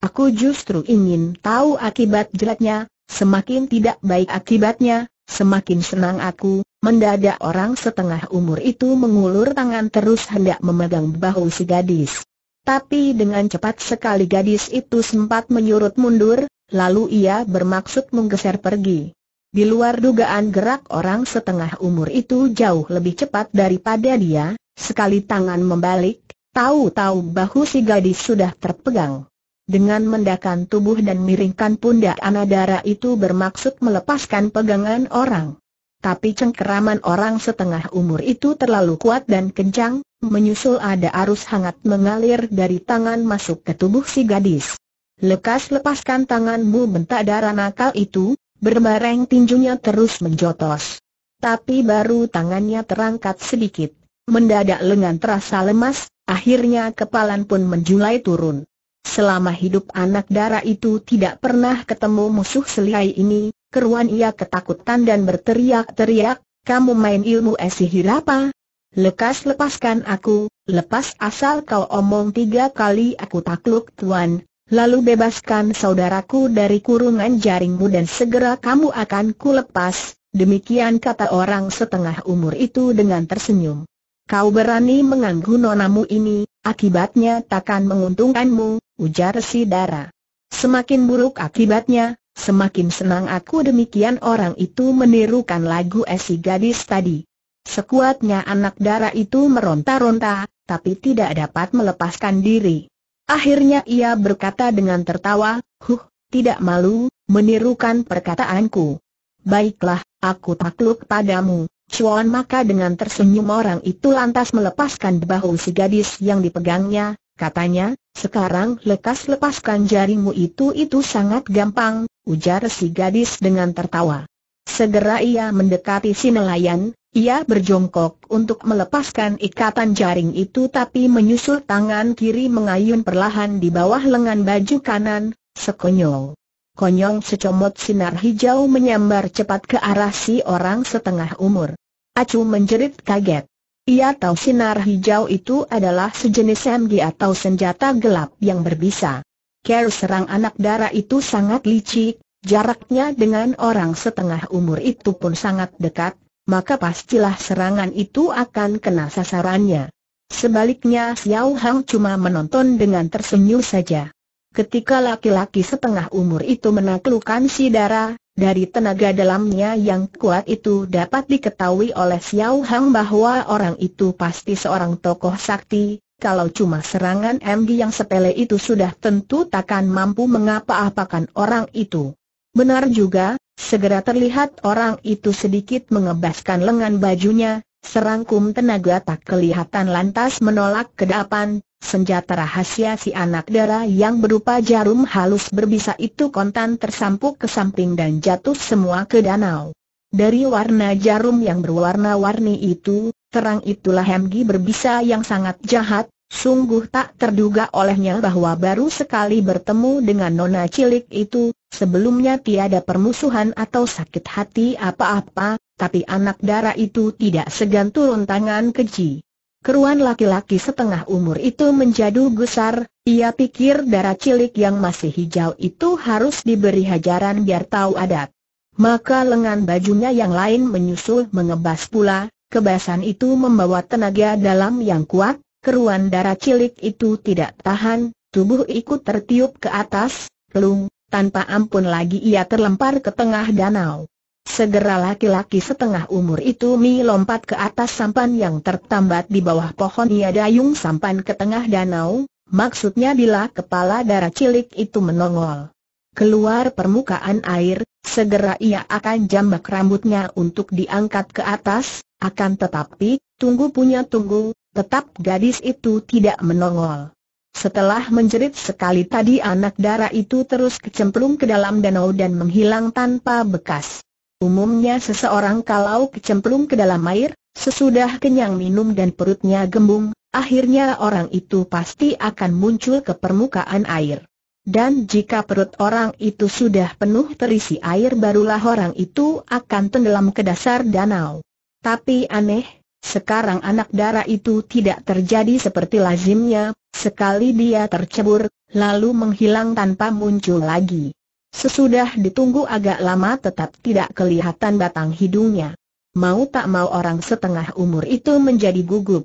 Aku justru ingin tahu akibat jeleknya, semakin tidak baik akibatnya, semakin senang aku, mendadak orang setengah umur itu mengulur tangan terus hendak memegang bahu si gadis. Tapi dengan cepat sekali gadis itu sempat menyurut mundur, lalu ia bermaksud menggeser pergi. Di luar dugaan gerak orang setengah umur itu jauh lebih cepat daripada dia, sekali tangan membalik, tahu-tahu bahu si gadis sudah terpegang. Dengan mendakan tubuh dan miringkan pundak anadara itu bermaksud melepaskan pegangan orang. Tapi cengkeraman orang setengah umur itu terlalu kuat dan kencang, menyusul ada arus hangat mengalir dari tangan masuk ke tubuh si gadis. Lekas lepaskan tanganmu bentak darah nakal itu, berbareng tinjunya terus menjotos. Tapi baru tangannya terangkat sedikit, mendadak lengan terasa lemas, akhirnya kepalan pun menjulai turun. Selama hidup anak darah itu tidak pernah ketemu musuh selihai ini, keruan ia ketakutan dan berteriak-teriak, kamu main ilmu esihir apa? Lekas lepaskan aku, lepas asal kau omong tiga kali aku takluk tuan, lalu bebaskan saudaraku dari kurungan jaringmu dan segera kamu akan kulepas, demikian kata orang setengah umur itu dengan tersenyum. Kau berani mengganggu nonamu ini, akibatnya takkan menguntungkanmu, ujar si Dara. Semakin buruk akibatnya, semakin senang aku demikian orang itu menirukan lagu esi gadis tadi. Sekuatnya anak Dara itu meronta-ronta, tapi tidak dapat melepaskan diri. Akhirnya ia berkata dengan tertawa, huh, tidak malu, menirukan perkataanku. Baiklah, aku takluk padamu, Cuan maka dengan tersenyum orang itu lantas melepaskan bahu si gadis yang dipegangnya, katanya, sekarang lekas lepaskan jarimu itu itu sangat gampang, ujar si gadis dengan tertawa. Segera ia mendekati si nelayan, ia berjongkok untuk melepaskan ikatan jaring itu tapi menyusul tangan kiri mengayun perlahan di bawah lengan baju kanan, Sekonyol, Konyong secomot sinar hijau menyambar cepat ke arah si orang setengah umur. Acu menjerit kaget. Ia tahu sinar hijau itu adalah sejenis MG atau senjata gelap yang berbisa. Ker serang anak darah itu sangat licik, jaraknya dengan orang setengah umur itu pun sangat dekat, maka pastilah serangan itu akan kena sasarannya. Sebaliknya Xiao Hang cuma menonton dengan tersenyum saja. Ketika laki-laki setengah umur itu menaklukkan si darah, dari tenaga dalamnya yang kuat itu dapat diketahui oleh Xiao Hang bahwa orang itu pasti seorang tokoh sakti, kalau cuma serangan MG yang sepele itu sudah tentu takkan mampu mengapa-apakan orang itu. Benar juga, Segera terlihat orang itu sedikit mengebaskan lengan bajunya, serangkum tenaga tak kelihatan lantas menolak ke depan, senjata rahasia si anak dara yang berupa jarum halus berbisa itu kontan tersampuk ke samping dan jatuh semua ke danau. Dari warna jarum yang berwarna-warni itu, terang itulah hemgi berbisa yang sangat jahat, Sungguh tak terduga olehnya bahwa baru sekali bertemu dengan nona cilik itu, sebelumnya tiada permusuhan atau sakit hati apa-apa, tapi anak dara itu tidak segan turun tangan keji. Keruan laki-laki setengah umur itu menjadi gusar, ia pikir darah cilik yang masih hijau itu harus diberi hajaran biar tahu adat. Maka lengan bajunya yang lain menyusul mengebas pula, kebasan itu membawa tenaga dalam yang kuat, keruan darah cilik itu tidak tahan, tubuh ikut tertiup ke atas, pelung, tanpa ampun lagi ia terlempar ke tengah danau. Segera laki-laki setengah umur itu mi lompat ke atas sampan yang tertambat di bawah pohon ia dayung sampan ke tengah danau, maksudnya bila kepala darah cilik itu menongol. Keluar permukaan air, segera ia akan jambak rambutnya untuk diangkat ke atas, akan tetapi, tunggu punya tunggu, Tetap gadis itu tidak menongol. Setelah menjerit sekali tadi anak dara itu terus kecemplung ke dalam danau dan menghilang tanpa bekas. Umumnya seseorang kalau kecemplung ke dalam air, sesudah kenyang minum dan perutnya gembung, akhirnya orang itu pasti akan muncul ke permukaan air. Dan jika perut orang itu sudah penuh terisi air barulah orang itu akan tenggelam ke dasar danau. Tapi aneh, sekarang anak darah itu tidak terjadi seperti lazimnya, sekali dia tercebur, lalu menghilang tanpa muncul lagi. Sesudah ditunggu agak lama tetap tidak kelihatan batang hidungnya. Mau tak mau orang setengah umur itu menjadi gugup.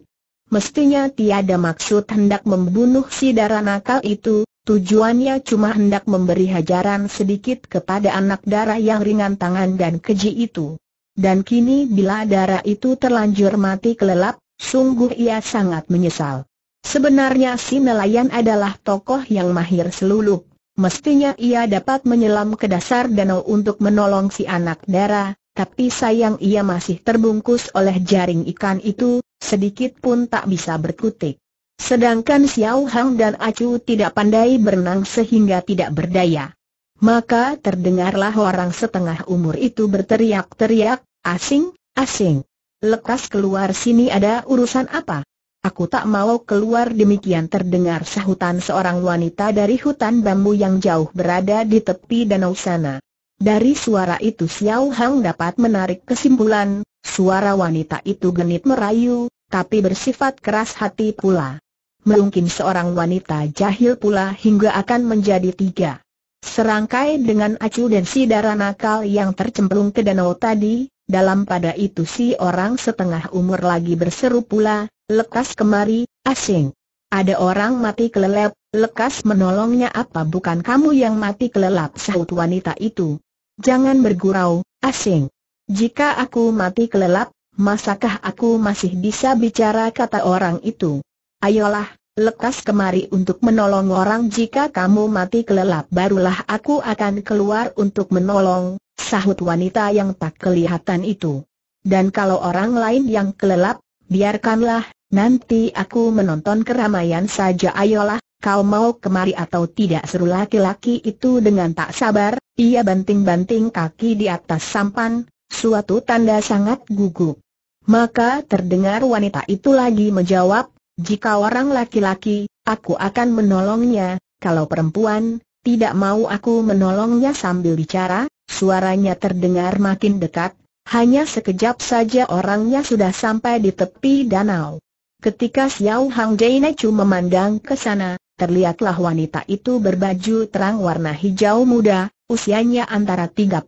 Mestinya tiada maksud hendak membunuh si darah nakal itu, tujuannya cuma hendak memberi hajaran sedikit kepada anak darah yang ringan tangan dan keji itu. Dan kini bila darah itu terlanjur mati kelelap, sungguh ia sangat menyesal. Sebenarnya si nelayan adalah tokoh yang mahir seluluk. Mestinya ia dapat menyelam ke dasar danau untuk menolong si anak darah, tapi sayang ia masih terbungkus oleh jaring ikan itu, sedikit pun tak bisa berkutik. Sedangkan Xiao Hang dan Acu tidak pandai berenang sehingga tidak berdaya. Maka terdengarlah orang setengah umur itu berteriak-teriak, asing, asing. Lekas keluar sini ada urusan apa? Aku tak mau keluar demikian terdengar sahutan seorang wanita dari hutan bambu yang jauh berada di tepi danau sana. Dari suara itu Xiao Hang dapat menarik kesimpulan, suara wanita itu genit merayu, tapi bersifat keras hati pula. Mungkin seorang wanita jahil pula hingga akan menjadi tiga. Serangkai dengan acu dan si darah nakal yang tercemplung ke danau tadi, dalam pada itu si orang setengah umur lagi berseru pula, lekas kemari, asing. Ada orang mati kelelep, lekas menolongnya apa bukan kamu yang mati kelelap sahut wanita itu. Jangan bergurau, asing. Jika aku mati kelelap, masakah aku masih bisa bicara kata orang itu. Ayolah, Lekas kemari untuk menolong orang jika kamu mati kelelap barulah aku akan keluar untuk menolong, sahut wanita yang tak kelihatan itu. Dan kalau orang lain yang kelelap, biarkanlah, nanti aku menonton keramaian saja ayolah, kau mau kemari atau tidak seru laki-laki itu dengan tak sabar, ia banting-banting kaki di atas sampan, suatu tanda sangat gugup. Maka terdengar wanita itu lagi menjawab, jika orang laki-laki, aku akan menolongnya, kalau perempuan, tidak mau aku menolongnya sambil bicara, suaranya terdengar makin dekat, hanya sekejap saja orangnya sudah sampai di tepi danau. Ketika Xiao Hang Jainechu memandang ke sana, terlihatlah wanita itu berbaju terang warna hijau muda, usianya antara 35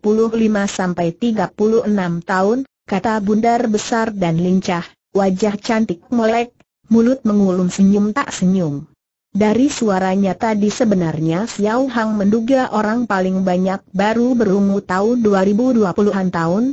sampai 36 tahun, kata bundar besar dan lincah, wajah cantik melek, mulut mengulum senyum tak senyum. Dari suaranya tadi sebenarnya Xiao Hang menduga orang paling banyak baru berumur tahun 2020-an tahun.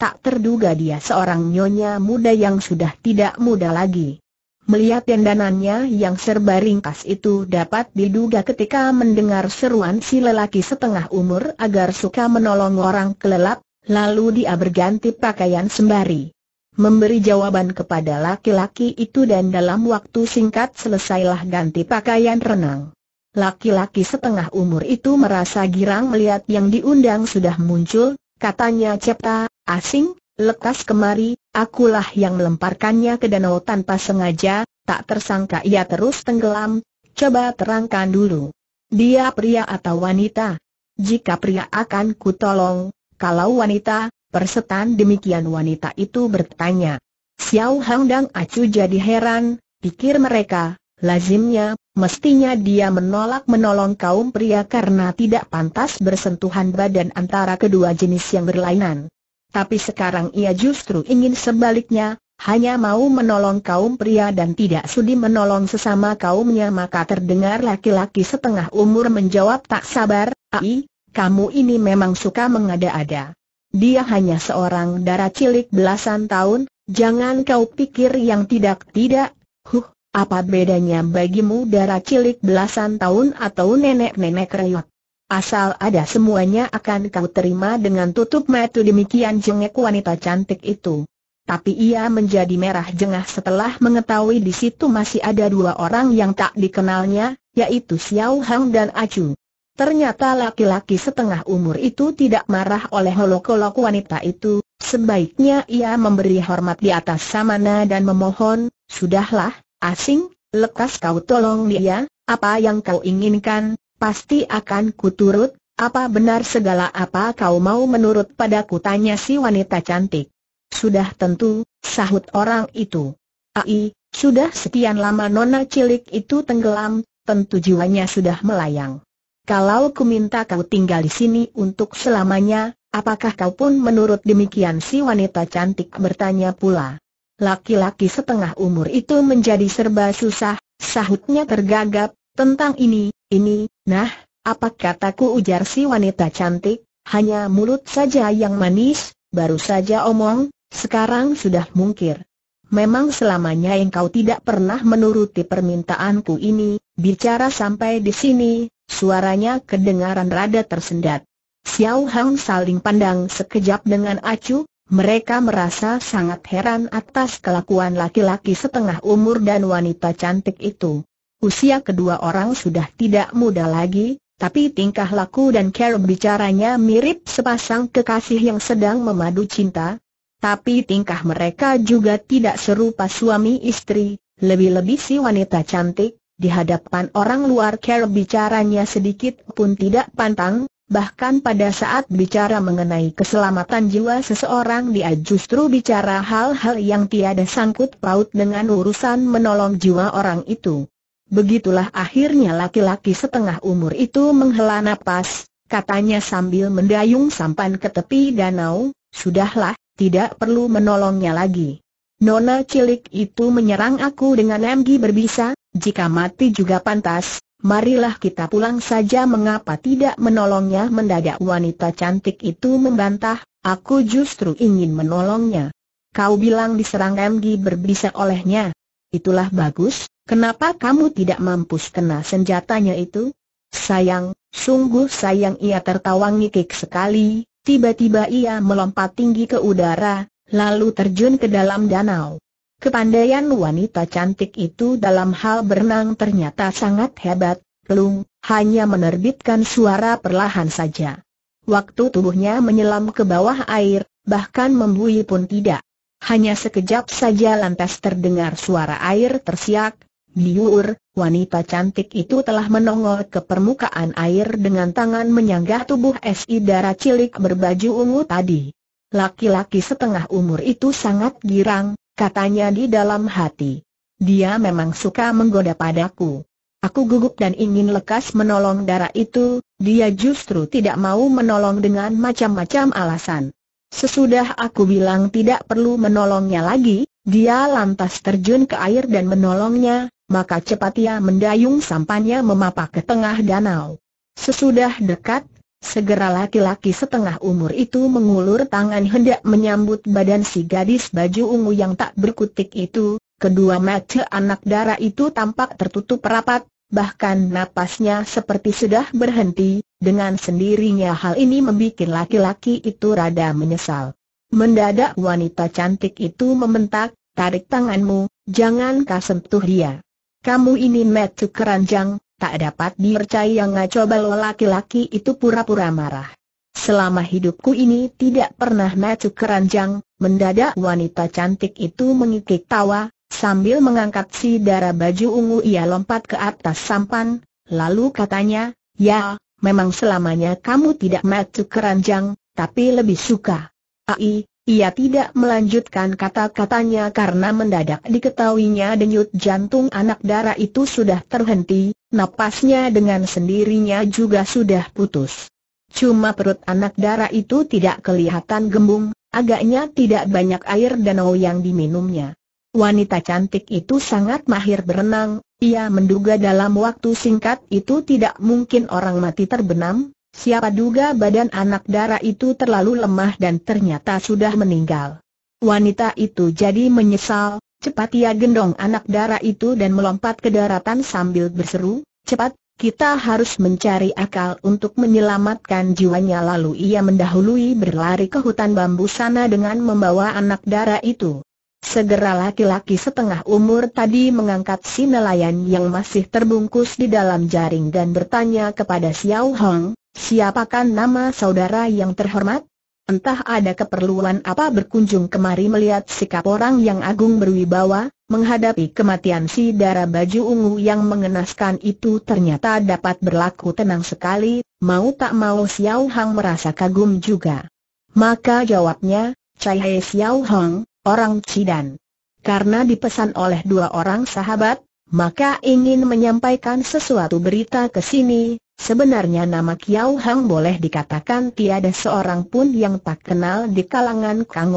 Tak terduga dia seorang nyonya muda yang sudah tidak muda lagi. Melihat dandanannya yang serba ringkas itu dapat diduga ketika mendengar seruan si lelaki setengah umur agar suka menolong orang kelelap, lalu dia berganti pakaian sembari memberi jawaban kepada laki-laki itu dan dalam waktu singkat selesailah ganti pakaian renang. Laki-laki setengah umur itu merasa girang melihat yang diundang sudah muncul, katanya cepta, asing, lekas kemari, akulah yang melemparkannya ke danau tanpa sengaja, tak tersangka ia terus tenggelam, coba terangkan dulu. Dia pria atau wanita? Jika pria akan kutolong, kalau wanita, Persetan demikian wanita itu bertanya. Xiao Hang Dang Acu jadi heran, pikir mereka, lazimnya, mestinya dia menolak menolong kaum pria karena tidak pantas bersentuhan badan antara kedua jenis yang berlainan. Tapi sekarang ia justru ingin sebaliknya, hanya mau menolong kaum pria dan tidak sudi menolong sesama kaumnya maka terdengar laki-laki setengah umur menjawab tak sabar, Ai, kamu ini memang suka mengada-ada. Dia hanya seorang darah cilik belasan tahun, jangan kau pikir yang tidak-tidak, huh, apa bedanya bagimu darah cilik belasan tahun atau nenek-nenek reyot? Asal ada semuanya akan kau terima dengan tutup mata demikian jengek wanita cantik itu. Tapi ia menjadi merah jengah setelah mengetahui di situ masih ada dua orang yang tak dikenalnya, yaitu Xiao Hang dan Acu. Ternyata laki-laki setengah umur itu tidak marah oleh holok-holok wanita itu, sebaiknya ia memberi hormat di atas samana dan memohon, Sudahlah, asing, lekas kau tolong dia, apa yang kau inginkan, pasti akan kuturut, apa benar segala apa kau mau menurut padaku tanya si wanita cantik. Sudah tentu, sahut orang itu. Ai, sudah sekian lama nona cilik itu tenggelam, tentu jiwanya sudah melayang. Kalau ku minta kau tinggal di sini untuk selamanya, apakah kau pun menurut demikian si wanita cantik bertanya pula. Laki-laki setengah umur itu menjadi serba susah, sahutnya tergagap, tentang ini, ini, nah, apa kataku ujar si wanita cantik, hanya mulut saja yang manis, baru saja omong, sekarang sudah mungkir. Memang selamanya engkau tidak pernah menuruti permintaanku ini, bicara sampai di sini, Suaranya kedengaran rada tersendat. Xiao Hang saling pandang sekejap dengan acuh, mereka merasa sangat heran atas kelakuan laki-laki setengah umur dan wanita cantik itu. Usia kedua orang sudah tidak muda lagi, tapi tingkah laku dan cara bicaranya mirip sepasang kekasih yang sedang memadu cinta. Tapi tingkah mereka juga tidak serupa suami istri, lebih-lebih si wanita cantik, di hadapan orang luar care bicaranya sedikit pun tidak pantang, bahkan pada saat bicara mengenai keselamatan jiwa seseorang dia justru bicara hal-hal yang tiada sangkut paut dengan urusan menolong jiwa orang itu. Begitulah akhirnya laki-laki setengah umur itu menghela napas, katanya sambil mendayung sampan ke tepi danau, sudahlah, tidak perlu menolongnya lagi. Nona cilik itu menyerang aku dengan MG berbisa, jika mati juga pantas, marilah kita pulang saja mengapa tidak menolongnya mendadak wanita cantik itu membantah, aku justru ingin menolongnya. Kau bilang diserang MG berbisa olehnya. Itulah bagus, kenapa kamu tidak mampus kena senjatanya itu? Sayang, sungguh sayang ia tertawa ngikik sekali, tiba-tiba ia melompat tinggi ke udara, lalu terjun ke dalam danau. Kepandaian wanita cantik itu dalam hal berenang ternyata sangat hebat, Lung, hanya menerbitkan suara perlahan saja. Waktu tubuhnya menyelam ke bawah air, bahkan membui pun tidak. Hanya sekejap saja lantas terdengar suara air tersiak, biur, wanita cantik itu telah menongol ke permukaan air dengan tangan menyanggah tubuh S.I. darah cilik berbaju ungu tadi. Laki-laki setengah umur itu sangat girang, katanya di dalam hati. Dia memang suka menggoda padaku. Aku gugup dan ingin lekas menolong darah itu, dia justru tidak mau menolong dengan macam-macam alasan. Sesudah aku bilang tidak perlu menolongnya lagi, dia lantas terjun ke air dan menolongnya, maka cepat ia mendayung sampannya memapak ke tengah danau. Sesudah dekat, Segera laki-laki setengah umur itu mengulur tangan hendak menyambut badan si gadis baju ungu yang tak berkutik itu, kedua mata anak darah itu tampak tertutup rapat, bahkan napasnya seperti sudah berhenti, dengan sendirinya hal ini membuat laki-laki itu rada menyesal. Mendadak wanita cantik itu membentak, tarik tanganmu, jangan kasentuh dia. Kamu ini metu keranjang, Tak dapat dipercaya yang ngaco balo laki-laki itu pura-pura marah. Selama hidupku ini tidak pernah macu keranjang, mendadak wanita cantik itu mengikik tawa, sambil mengangkat si darah baju ungu ia lompat ke atas sampan, lalu katanya, ya, memang selamanya kamu tidak macu keranjang, tapi lebih suka. Ai, ia tidak melanjutkan kata-katanya karena mendadak diketahuinya denyut jantung anak darah itu sudah terhenti, napasnya dengan sendirinya juga sudah putus. Cuma perut anak darah itu tidak kelihatan gembung, agaknya tidak banyak air danau yang diminumnya. Wanita cantik itu sangat mahir berenang, ia menduga dalam waktu singkat itu tidak mungkin orang mati terbenam, Siapa duga badan anak dara itu terlalu lemah dan ternyata sudah meninggal. Wanita itu jadi menyesal, cepat ia gendong anak dara itu dan melompat ke daratan sambil berseru, cepat, kita harus mencari akal untuk menyelamatkan jiwanya lalu ia mendahului berlari ke hutan bambu sana dengan membawa anak dara itu. Segera laki-laki setengah umur tadi mengangkat si nelayan yang masih terbungkus di dalam jaring dan bertanya kepada Xiao Hong, Siapakan nama saudara yang terhormat? Entah ada keperluan apa berkunjung kemari melihat sikap orang yang agung berwibawa, menghadapi kematian si darah baju ungu yang mengenaskan itu ternyata dapat berlaku tenang sekali, mau tak mau Xiao Hang merasa kagum juga. Maka jawabnya, Cai Hai Xiao Hang, orang Cidan. Karena dipesan oleh dua orang sahabat, maka ingin menyampaikan sesuatu berita ke sini, Sebenarnya nama Kiao Hang boleh dikatakan tiada seorang pun yang tak kenal di kalangan Kang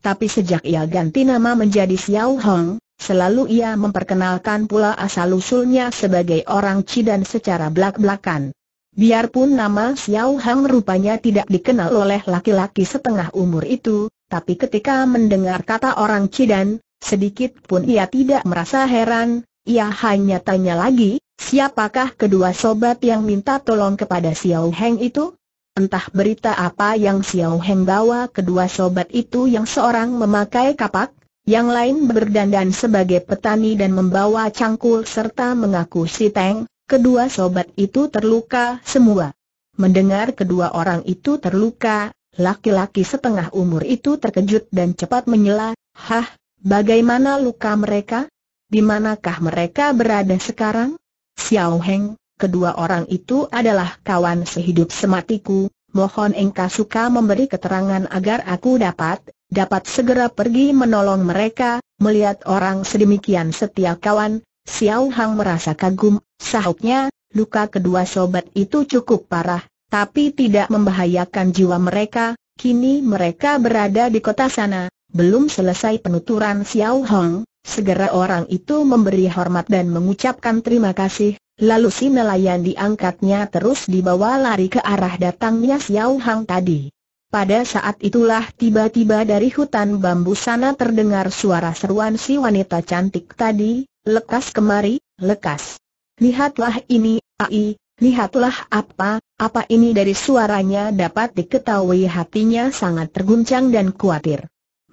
Tapi sejak ia ganti nama menjadi Xiao Hang, selalu ia memperkenalkan pula asal-usulnya sebagai orang Cidan secara belak-belakan. Biarpun nama Xiao Hang rupanya tidak dikenal oleh laki-laki setengah umur itu, tapi ketika mendengar kata orang Cidan, sedikit pun ia tidak merasa heran, ia hanya tanya lagi, siapakah kedua sobat yang minta tolong kepada Xiao Heng itu? Entah berita apa yang Xiao Heng bawa kedua sobat itu yang seorang memakai kapak, yang lain berdandan sebagai petani dan membawa cangkul serta mengaku si Teng, kedua sobat itu terluka semua. Mendengar kedua orang itu terluka, laki-laki setengah umur itu terkejut dan cepat menyela, Hah, bagaimana luka mereka? Di manakah mereka berada sekarang? Xiao Heng, kedua orang itu adalah kawan sehidup sematiku, mohon engkau suka memberi keterangan agar aku dapat, dapat segera pergi menolong mereka, melihat orang sedemikian setia kawan, Xiao Hang merasa kagum, sahutnya, luka kedua sobat itu cukup parah, tapi tidak membahayakan jiwa mereka, kini mereka berada di kota sana, belum selesai penuturan Xiao Hang, Segera orang itu memberi hormat dan mengucapkan terima kasih, lalu si nelayan diangkatnya terus dibawa lari ke arah datangnya Xiao Hang tadi. Pada saat itulah tiba-tiba dari hutan bambu sana terdengar suara seruan si wanita cantik tadi, lekas kemari, lekas. Lihatlah ini, ai, lihatlah apa, apa ini dari suaranya dapat diketahui hatinya sangat terguncang dan khawatir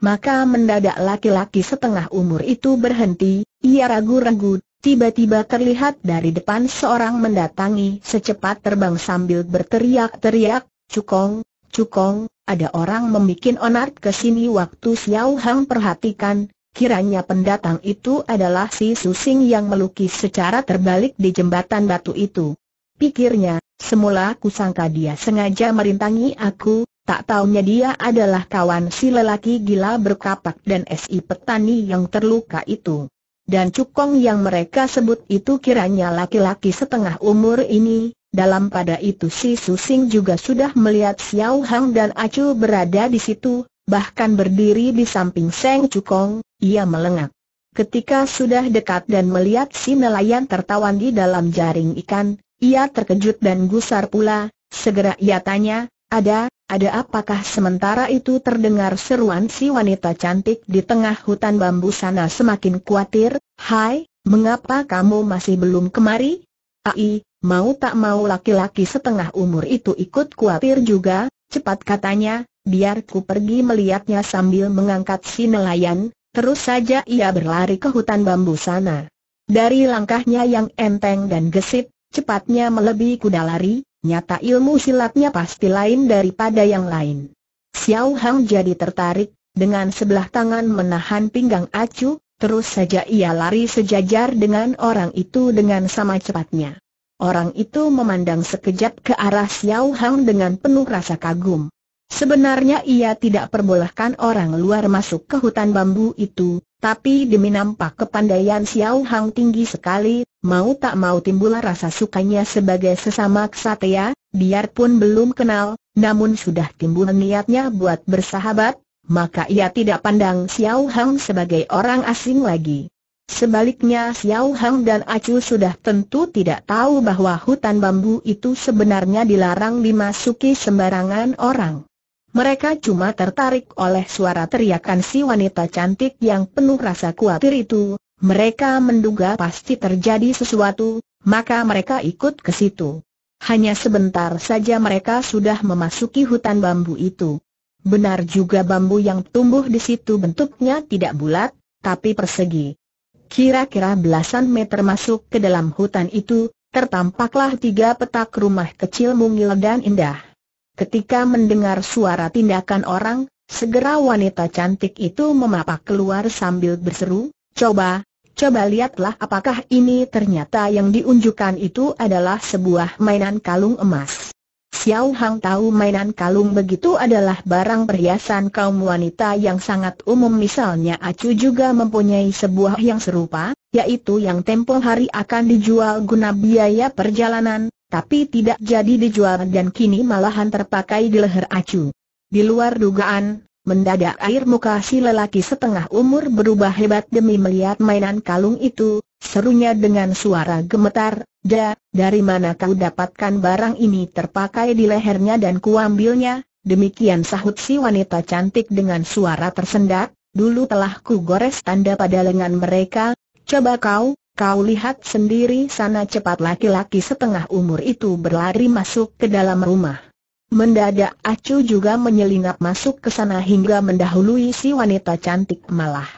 maka mendadak laki-laki setengah umur itu berhenti, ia ragu-ragu, tiba-tiba terlihat dari depan seorang mendatangi secepat terbang sambil berteriak-teriak, Cukong, Cukong, ada orang membuat onar ke sini waktu Xiao Hang perhatikan, kiranya pendatang itu adalah si Susing yang melukis secara terbalik di jembatan batu itu. Pikirnya, semula kusangka dia sengaja merintangi aku, Tak taunya dia adalah kawan si lelaki gila berkapak dan si petani yang terluka itu. Dan cukong yang mereka sebut itu kiranya laki-laki setengah umur ini, dalam pada itu si Susing juga sudah melihat Xiao Hang dan Acu berada di situ, bahkan berdiri di samping Seng Cukong, ia melengak. Ketika sudah dekat dan melihat si nelayan tertawan di dalam jaring ikan, ia terkejut dan gusar pula, segera ia tanya, ada, ada apakah sementara itu terdengar seruan si wanita cantik di tengah hutan bambu sana semakin khawatir, Hai, mengapa kamu masih belum kemari? Ai, mau tak mau laki-laki setengah umur itu ikut khawatir juga, cepat katanya, biar ku pergi melihatnya sambil mengangkat si nelayan, terus saja ia berlari ke hutan bambu sana. Dari langkahnya yang enteng dan gesit, cepatnya melebihi kuda lari, nyata ilmu silatnya pasti lain daripada yang lain. Xiao Hang jadi tertarik, dengan sebelah tangan menahan pinggang acu, terus saja ia lari sejajar dengan orang itu dengan sama cepatnya. Orang itu memandang sekejap ke arah Xiao Hang dengan penuh rasa kagum. Sebenarnya ia tidak perbolehkan orang luar masuk ke hutan bambu itu, tapi demi nampak kepandaian Xiao Hang tinggi sekali, mau tak mau timbul rasa sukanya sebagai sesama ksatria, biarpun belum kenal, namun sudah timbul niatnya buat bersahabat, maka ia tidak pandang Xiao Hang sebagai orang asing lagi. Sebaliknya Xiao Hang dan Acu sudah tentu tidak tahu bahwa hutan bambu itu sebenarnya dilarang dimasuki sembarangan orang. Mereka cuma tertarik oleh suara teriakan si wanita cantik yang penuh rasa khawatir itu, mereka menduga pasti terjadi sesuatu, maka mereka ikut ke situ. Hanya sebentar saja mereka sudah memasuki hutan bambu itu. Benar juga bambu yang tumbuh di situ bentuknya tidak bulat, tapi persegi. Kira-kira belasan meter masuk ke dalam hutan itu, tertampaklah tiga petak rumah kecil mungil dan indah. Ketika mendengar suara tindakan orang, segera wanita cantik itu memapak keluar sambil berseru, coba, coba lihatlah apakah ini ternyata yang diunjukkan itu adalah sebuah mainan kalung emas. Xiao Hang tahu mainan kalung begitu adalah barang perhiasan kaum wanita yang sangat umum misalnya Acu juga mempunyai sebuah yang serupa, yaitu yang tempo hari akan dijual guna biaya perjalanan, tapi tidak jadi dijual dan kini malahan terpakai di leher acu. Di luar dugaan, mendadak air muka si lelaki setengah umur berubah hebat demi melihat mainan kalung itu, serunya dengan suara gemetar, Da, dari mana kau dapatkan barang ini terpakai di lehernya dan kuambilnya, demikian sahut si wanita cantik dengan suara tersendat, dulu telah ku gores tanda pada lengan mereka, coba kau, Kau lihat sendiri sana cepat laki-laki setengah umur itu berlari masuk ke dalam rumah. Mendadak Acu juga menyelinap masuk ke sana hingga mendahului si wanita cantik malah.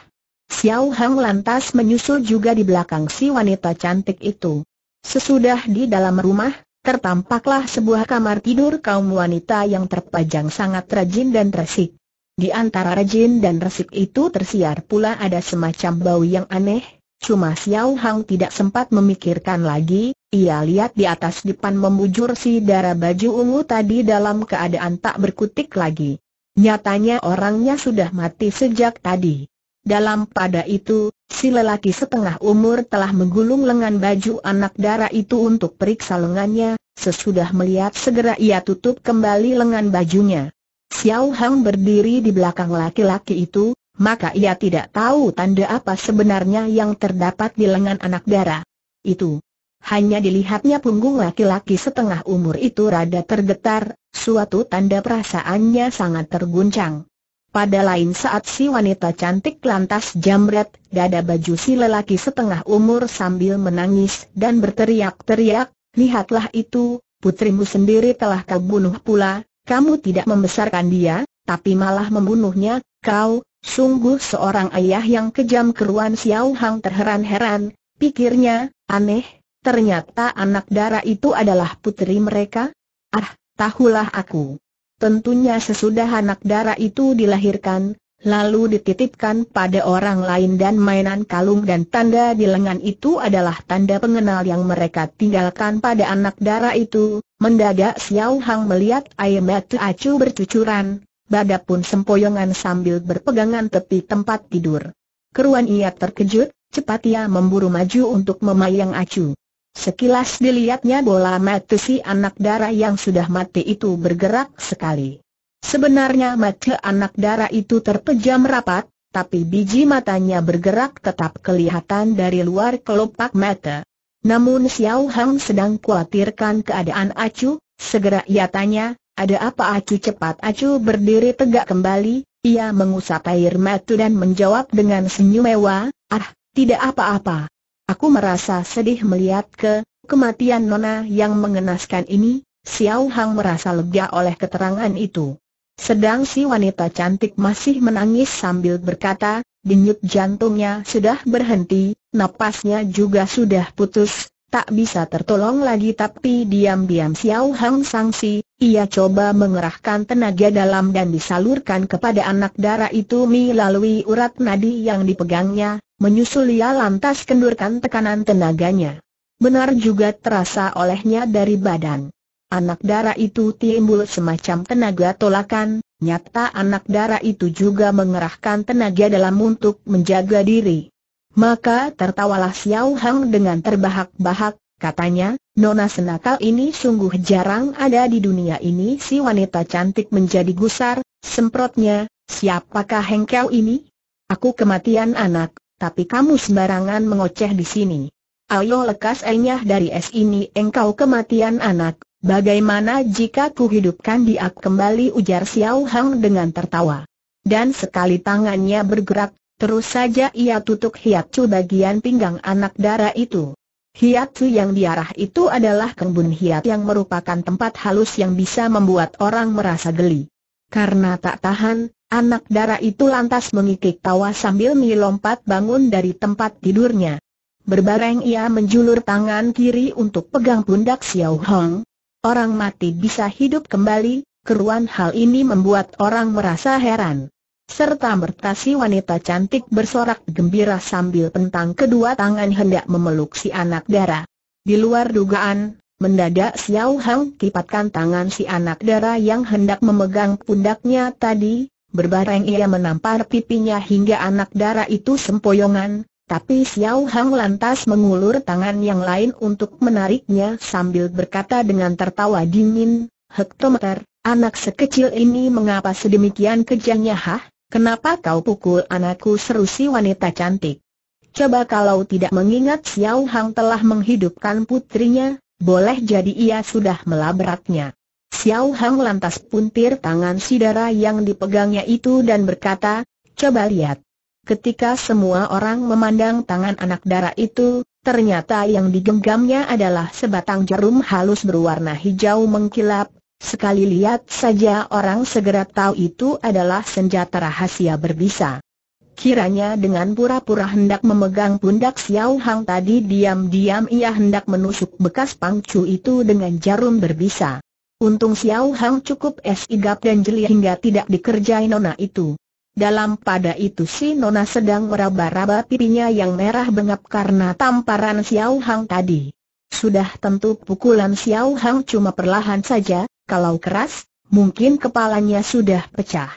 Xiao Hang lantas menyusul juga di belakang si wanita cantik itu. Sesudah di dalam rumah, tertampaklah sebuah kamar tidur kaum wanita yang terpajang sangat rajin dan resik. Di antara rajin dan resik itu tersiar pula ada semacam bau yang aneh, Cuma Xiao Hang tidak sempat memikirkan lagi, ia lihat di atas depan membujur si darah baju ungu tadi dalam keadaan tak berkutik lagi. Nyatanya orangnya sudah mati sejak tadi. Dalam pada itu, si lelaki setengah umur telah menggulung lengan baju anak dara itu untuk periksa lengannya, sesudah melihat segera ia tutup kembali lengan bajunya. Xiao Hang berdiri di belakang laki-laki itu, maka ia tidak tahu tanda apa sebenarnya yang terdapat di lengan anak dara Itu. Hanya dilihatnya punggung laki-laki setengah umur itu rada tergetar, suatu tanda perasaannya sangat terguncang. Pada lain saat si wanita cantik lantas jamret dada baju si lelaki setengah umur sambil menangis dan berteriak-teriak, lihatlah itu, putrimu sendiri telah kau bunuh pula, kamu tidak membesarkan dia, tapi malah membunuhnya, kau, Sungguh seorang ayah yang kejam keruan Xiao Hang terheran-heran, pikirnya, aneh, ternyata anak darah itu adalah putri mereka? Ah, tahulah aku. Tentunya sesudah anak darah itu dilahirkan, lalu dititipkan pada orang lain dan mainan kalung dan tanda di lengan itu adalah tanda pengenal yang mereka tinggalkan pada anak darah itu. Mendadak Xiao Hang melihat air mata acu bercucuran, Bada pun sempoyongan sambil berpegangan tepi tempat tidur. Keruan ia terkejut, cepat ia memburu maju untuk memayang acu. Sekilas dilihatnya bola mata si anak darah yang sudah mati itu bergerak sekali. Sebenarnya mata anak darah itu terpejam rapat, tapi biji matanya bergerak tetap kelihatan dari luar kelopak mata. Namun Xiao Hang sedang khawatirkan keadaan acu, segera ia tanya, ada apa acu cepat acu berdiri tegak kembali, ia mengusap air mata dan menjawab dengan senyum mewah, ah, tidak apa-apa. Aku merasa sedih melihat ke, kematian Nona yang mengenaskan ini, Xiao Hang merasa lega oleh keterangan itu. Sedang si wanita cantik masih menangis sambil berkata, denyut jantungnya sudah berhenti, napasnya juga sudah putus, tak bisa tertolong lagi tapi diam-diam Xiao Hang sangsi, ia coba mengerahkan tenaga dalam dan disalurkan kepada anak darah itu melalui urat nadi yang dipegangnya, menyusul ia lantas kendurkan tekanan tenaganya. Benar juga terasa olehnya dari badan. Anak darah itu timbul semacam tenaga tolakan, nyata anak darah itu juga mengerahkan tenaga dalam untuk menjaga diri. Maka tertawalah Xiao Hang dengan terbahak-bahak, katanya, Nona senakal ini sungguh jarang ada di dunia ini si wanita cantik menjadi gusar, semprotnya, siapakah hengkau ini? Aku kematian anak, tapi kamu sembarangan mengoceh di sini. Ayo lekas enyah dari es ini engkau kematian anak, bagaimana jika kuhidupkan dia kembali ujar Xiao Hang dengan tertawa. Dan sekali tangannya bergerak, Terus saja ia tutup Chu bagian pinggang anak dara itu. Chu yang diarah itu adalah kembun hiat yang merupakan tempat halus yang bisa membuat orang merasa geli. Karena tak tahan, anak dara itu lantas mengikik tawa sambil melompat bangun dari tempat tidurnya. Berbareng ia menjulur tangan kiri untuk pegang pundak Xiao Hong. Orang mati bisa hidup kembali, keruan hal ini membuat orang merasa heran serta bertasi wanita cantik bersorak gembira sambil pentang kedua tangan hendak memeluk si anak dara. Di luar dugaan, mendadak Xiao Hang kipatkan tangan si anak dara yang hendak memegang pundaknya tadi, berbareng ia menampar pipinya hingga anak dara itu sempoyongan, tapi Xiao Hang lantas mengulur tangan yang lain untuk menariknya sambil berkata dengan tertawa dingin, Hektometer, Anak sekecil ini mengapa sedemikian kejangnya hah? Kenapa kau pukul anakku seru si wanita cantik? Coba kalau tidak mengingat Xiao Hang telah menghidupkan putrinya, boleh jadi ia sudah melabraknya. Xiao Hang lantas puntir tangan sidara yang dipegangnya itu dan berkata, coba lihat. Ketika semua orang memandang tangan anak darah itu, ternyata yang digenggamnya adalah sebatang jarum halus berwarna hijau mengkilap, Sekali lihat saja orang segera tahu itu adalah senjata rahasia berbisa. Kiranya dengan pura-pura hendak memegang pundak Xiao Hang tadi diam-diam ia hendak menusuk bekas pangcu itu dengan jarum berbisa. Untung Xiao Hang cukup esigap dan jeli hingga tidak dikerjai nona itu. Dalam pada itu si nona sedang meraba-raba pipinya yang merah bengap karena tamparan Xiao Hang tadi. Sudah tentu pukulan Xiao Hang cuma perlahan saja, kalau keras, mungkin kepalanya sudah pecah.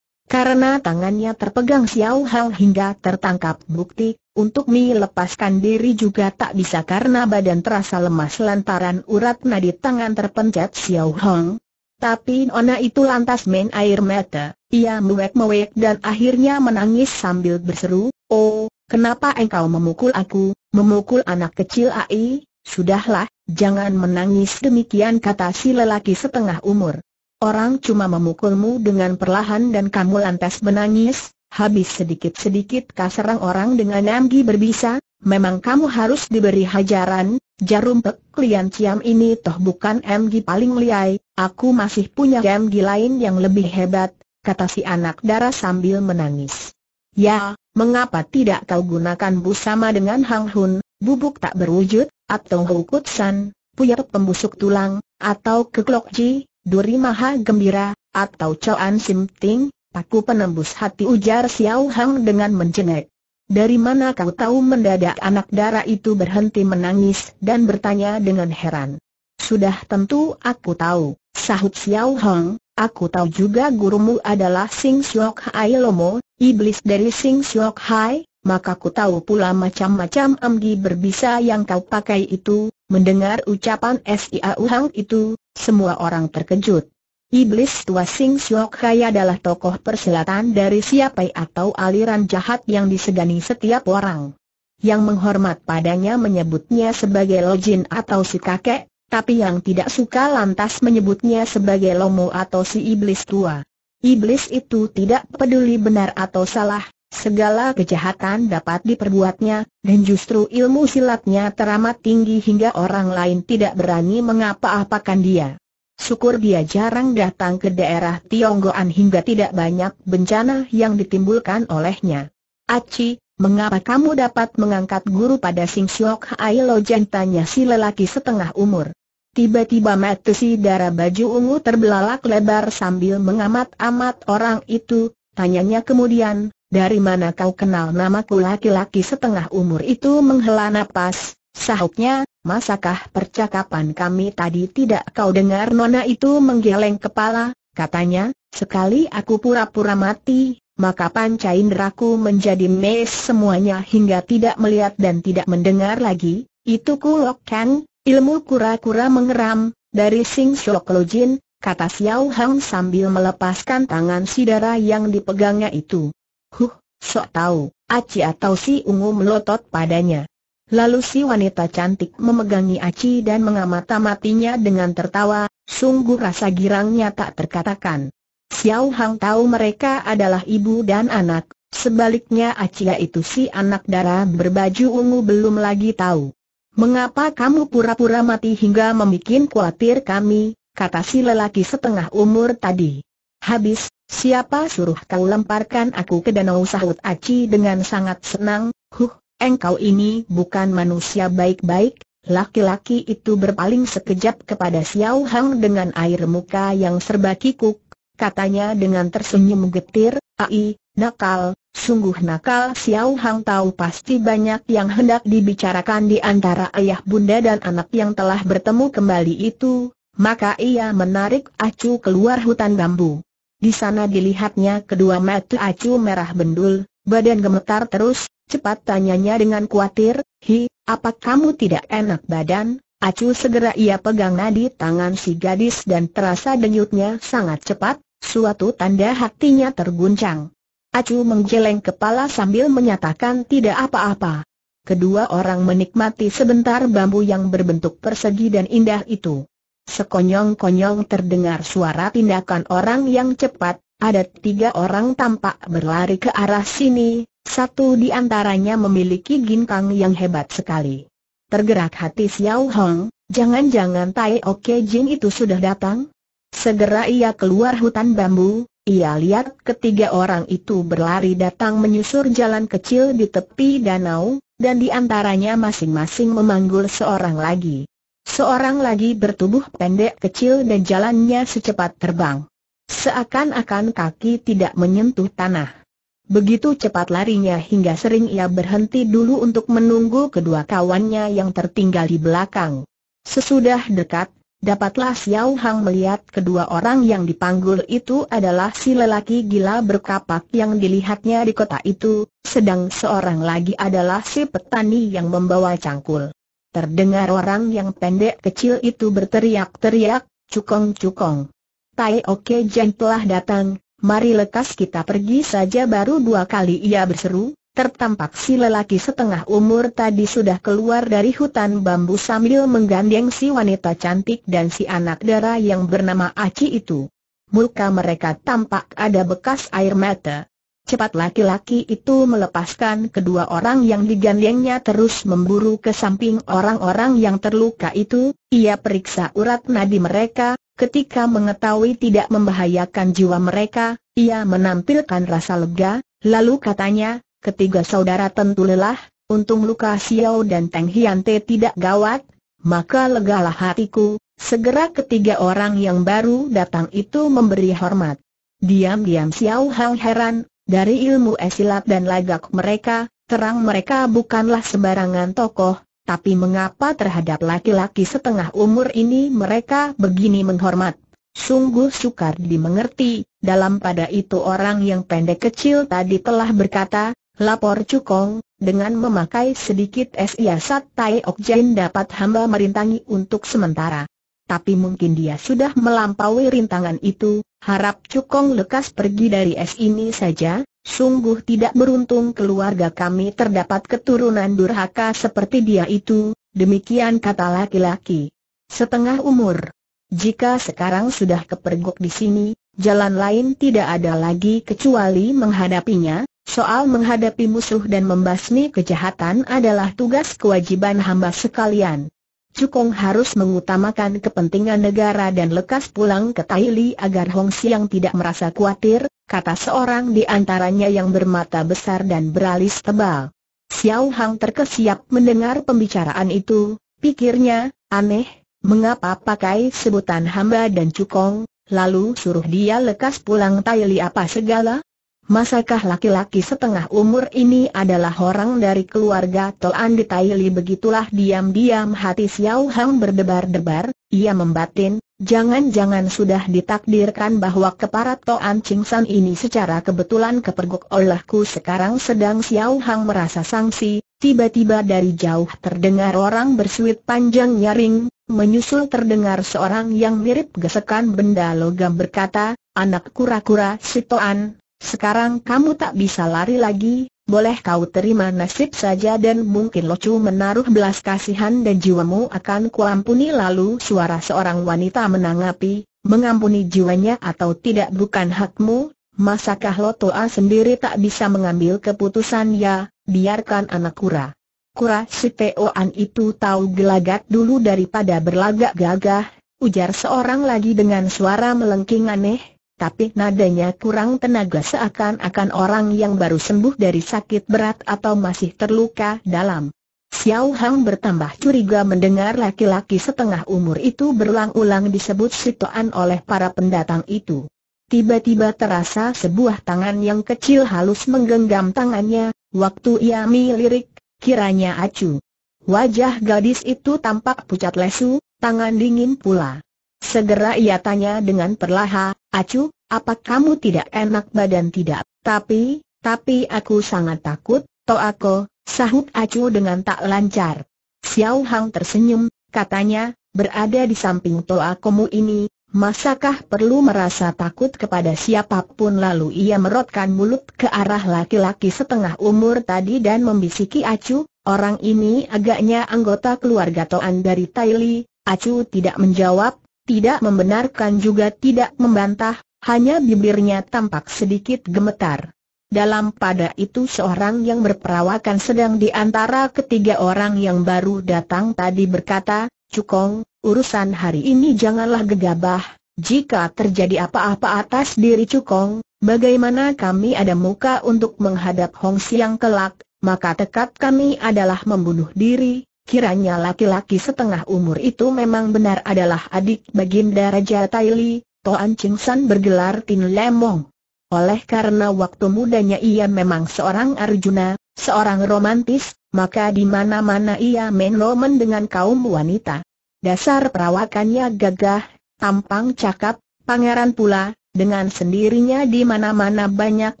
Karena tangannya terpegang Xiao Hao hingga tertangkap bukti, untuk melepaskan diri juga tak bisa karena badan terasa lemas lantaran urat nadi tangan terpencet Xiao Hong. Tapi Nona itu lantas main air mata, ia mewek-mewek dan akhirnya menangis sambil berseru, Oh, kenapa engkau memukul aku, memukul anak kecil Ai? Sudahlah, jangan menangis demikian kata si lelaki setengah umur. Orang cuma memukulmu dengan perlahan dan kamu lantas menangis, habis sedikit-sedikit kaserang orang dengan amgi berbisa, memang kamu harus diberi hajaran, jarum pek klien ciam ini toh bukan amgi paling liai, aku masih punya amgi lain yang lebih hebat, kata si anak darah sambil menangis. Ya, mengapa tidak kau gunakan busama dengan Hang Hun, bubuk tak berwujud, atau Hukutsan, puyar Pembusuk Tulang, atau Keklokji, Duri Maha Gembira, atau Choan Simting, Paku penembus hati ujar Xiao Hang dengan menjengek. Dari mana kau tahu mendadak anak dara itu berhenti menangis dan bertanya dengan heran. Sudah tentu aku tahu, sahut Xiao Hang, aku tahu juga gurumu adalah Sing Siok Hai Lomo, iblis dari Sing Siok Hai, maka ku tahu pula macam-macam amgi berbisa yang kau pakai itu, mendengar ucapan Sia Uhang itu, semua orang terkejut. Iblis tua Sing Siok Hai adalah tokoh perselatan dari siapa atau aliran jahat yang disegani setiap orang. Yang menghormat padanya menyebutnya sebagai Lojin atau si kakek, tapi yang tidak suka lantas menyebutnya sebagai Lomo atau si iblis tua. Iblis itu tidak peduli benar atau salah, Segala kejahatan dapat diperbuatnya, dan justru ilmu silatnya teramat tinggi hingga orang lain tidak berani mengapa-apakan dia. Syukur dia jarang datang ke daerah Tionggoan hingga tidak banyak bencana yang ditimbulkan olehnya. Aci, mengapa kamu dapat mengangkat guru pada Sing Siok Hai Lojan tanya si lelaki setengah umur. Tiba-tiba mata si darah baju ungu terbelalak lebar sambil mengamat-amat orang itu, tanyanya kemudian, dari mana kau kenal namaku laki-laki setengah umur itu menghela nafas, sahutnya, masakah percakapan kami tadi tidak kau dengar nona itu menggeleng kepala, katanya, sekali aku pura-pura mati, maka panca inderaku menjadi mes semuanya hingga tidak melihat dan tidak mendengar lagi, itu kan, ilmu kura-kura mengeram, dari Sing syok Lo Jin, kata Xiao Hang sambil melepaskan tangan si darah yang dipegangnya itu. Huh, sok tahu, Aci atau si ungu melotot padanya. Lalu si wanita cantik memegangi Aci dan mengamata-matinya dengan tertawa, sungguh rasa girangnya tak terkatakan. Xiao Hang tahu mereka adalah ibu dan anak, sebaliknya Aci itu si anak darah berbaju ungu belum lagi tahu. Mengapa kamu pura-pura mati hingga membuat khawatir kami, kata si lelaki setengah umur tadi. Habis, Siapa suruh kau lemparkan aku ke danau sahut Aci dengan sangat senang, huh, engkau ini bukan manusia baik-baik, laki-laki itu berpaling sekejap kepada Xiao Hang dengan air muka yang serba kikuk, katanya dengan tersenyum getir, ai, nakal, sungguh nakal Xiao Hang tahu pasti banyak yang hendak dibicarakan di antara ayah bunda dan anak yang telah bertemu kembali itu, maka ia menarik Acu keluar hutan bambu. Di sana dilihatnya kedua mata acu merah bendul, badan gemetar terus, cepat tanyanya dengan khawatir, Hi, apa kamu tidak enak badan? Acu segera ia pegang nadi tangan si gadis dan terasa denyutnya sangat cepat, suatu tanda hatinya terguncang. Acu menggeleng kepala sambil menyatakan tidak apa-apa. Kedua orang menikmati sebentar bambu yang berbentuk persegi dan indah itu. Sekonyong-konyong terdengar suara tindakan orang yang cepat, ada tiga orang tampak berlari ke arah sini, satu di antaranya memiliki ginkang yang hebat sekali. Tergerak hati Xiao Hong, jangan-jangan Tai Oke Jin itu sudah datang? Segera ia keluar hutan bambu, ia lihat ketiga orang itu berlari datang menyusur jalan kecil di tepi danau, dan di antaranya masing-masing memanggul seorang lagi. Seorang lagi bertubuh pendek kecil dan jalannya secepat terbang. Seakan-akan kaki tidak menyentuh tanah. Begitu cepat larinya hingga sering ia berhenti dulu untuk menunggu kedua kawannya yang tertinggal di belakang. Sesudah dekat, dapatlah Xiao Hang melihat kedua orang yang dipanggul itu adalah si lelaki gila berkapak yang dilihatnya di kota itu, sedang seorang lagi adalah si petani yang membawa cangkul. Terdengar orang yang pendek kecil itu berteriak-teriak, cukong-cukong. Tai Oke Jen telah datang, mari lekas kita pergi saja baru dua kali ia berseru, tertampak si lelaki setengah umur tadi sudah keluar dari hutan bambu sambil menggandeng si wanita cantik dan si anak dara yang bernama Aci itu. Muka mereka tampak ada bekas air mata. Cepat laki-laki itu melepaskan kedua orang yang digandengnya terus memburu ke samping orang-orang yang terluka itu, ia periksa urat nadi mereka, ketika mengetahui tidak membahayakan jiwa mereka, ia menampilkan rasa lega, lalu katanya, ketiga saudara tentu lelah, untung luka Xiao dan Teng Hiante tidak gawat, maka legalah hatiku, segera ketiga orang yang baru datang itu memberi hormat. Diam-diam Xiao Hang heran, dari ilmu esilat dan lagak mereka, terang mereka bukanlah sembarangan tokoh, tapi mengapa terhadap laki-laki setengah umur ini mereka begini menghormat? Sungguh sukar dimengerti, dalam pada itu orang yang pendek kecil tadi telah berkata, lapor cukong, dengan memakai sedikit es iasat Tai Jain dapat hamba merintangi untuk sementara. Tapi mungkin dia sudah melampaui rintangan itu, Harap Cukong lekas pergi dari es ini saja, sungguh tidak beruntung keluarga kami terdapat keturunan durhaka seperti dia itu, demikian kata laki-laki. Setengah umur. Jika sekarang sudah kepergok di sini, jalan lain tidak ada lagi kecuali menghadapinya, soal menghadapi musuh dan membasmi kejahatan adalah tugas kewajiban hamba sekalian. Cukong harus mengutamakan kepentingan negara dan lekas pulang ke Taili agar Hong Siang tidak merasa khawatir, kata seorang di antaranya yang bermata besar dan beralis tebal. Xiao Hang terkesiap mendengar pembicaraan itu, pikirnya, aneh, mengapa pakai sebutan hamba dan Cukong, lalu suruh dia lekas pulang Taili apa segala? Masakah laki-laki setengah umur ini adalah orang dari keluarga Toan Taili? begitulah diam-diam hati Xiao Hang berdebar-debar, ia membatin, jangan-jangan sudah ditakdirkan bahwa keparat Toan Ching San ini secara kebetulan kepergok olehku sekarang sedang Xiao Hang merasa sangsi, tiba-tiba dari jauh terdengar orang bersuit panjang nyaring, menyusul terdengar seorang yang mirip gesekan benda logam berkata, anak kura-kura si Toan sekarang kamu tak bisa lari lagi, boleh kau terima nasib saja dan mungkin Locu menaruh belas kasihan dan jiwamu akan kuampuni lalu suara seorang wanita menanggapi, mengampuni jiwanya atau tidak bukan hakmu, masakah lo Lotoa sendiri tak bisa mengambil keputusan ya, biarkan anak kura. Kura si Toan itu tahu gelagat dulu daripada berlagak gagah, ujar seorang lagi dengan suara melengking aneh, tapi nadanya kurang tenaga seakan-akan orang yang baru sembuh dari sakit berat atau masih terluka dalam. Xiao Hang bertambah curiga mendengar laki-laki setengah umur itu berulang-ulang disebut Sitoan oleh para pendatang itu. Tiba-tiba terasa sebuah tangan yang kecil halus menggenggam tangannya, waktu ia melirik, kiranya acu. Wajah gadis itu tampak pucat lesu, tangan dingin pula. Segera ia tanya dengan perlahan, Acu, apa kamu tidak enak badan tidak? Tapi, tapi aku sangat takut, aku, sahut Acu dengan tak lancar. Xiao Hang tersenyum, katanya, berada di samping Toakomu ini, masakah perlu merasa takut kepada siapapun lalu ia merotkan mulut ke arah laki-laki setengah umur tadi dan membisiki Acu, orang ini agaknya anggota keluarga Toan dari Taili, Acu tidak menjawab, tidak membenarkan juga tidak membantah, hanya bibirnya tampak sedikit gemetar. Dalam pada itu seorang yang berperawakan sedang di antara ketiga orang yang baru datang tadi berkata, Cukong, urusan hari ini janganlah gegabah, jika terjadi apa-apa atas diri Cukong, bagaimana kami ada muka untuk menghadap Hong Siang kelak, maka tekad kami adalah membunuh diri, Kiranya laki-laki setengah umur itu memang benar adalah adik Baginda Raja Taili, Toan Ching San bergelar Tin Lemong. Oleh karena waktu mudanya ia memang seorang Arjuna, seorang romantis, maka di mana-mana ia main roman dengan kaum wanita. Dasar perawakannya gagah, tampang cakap, pangeran pula, dengan sendirinya di mana-mana banyak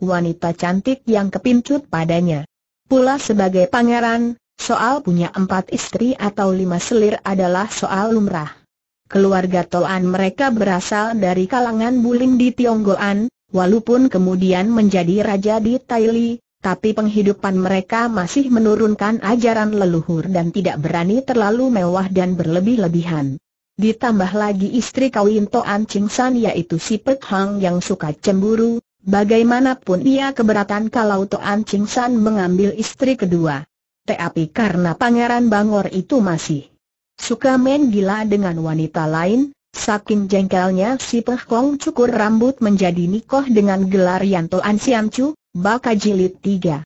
wanita cantik yang kepincut padanya. Pula sebagai pangeran, Soal punya empat istri atau lima selir adalah soal lumrah. Keluarga Toan mereka berasal dari kalangan Bulim di Tionggoan, walaupun kemudian menjadi raja di Taili, tapi penghidupan mereka masih menurunkan ajaran leluhur dan tidak berani terlalu mewah dan berlebih-lebihan. Ditambah lagi istri kawin Toan Ching yaitu si Pek Hang yang suka cemburu, bagaimanapun ia keberatan kalau Toan Ching mengambil istri kedua tapi karena Pangeran Bangor itu masih suka main gila dengan wanita lain, saking jengkelnya si Pehkong cukur rambut menjadi nikoh dengan gelar Yanto Siam Chu, Baka Jilid 3.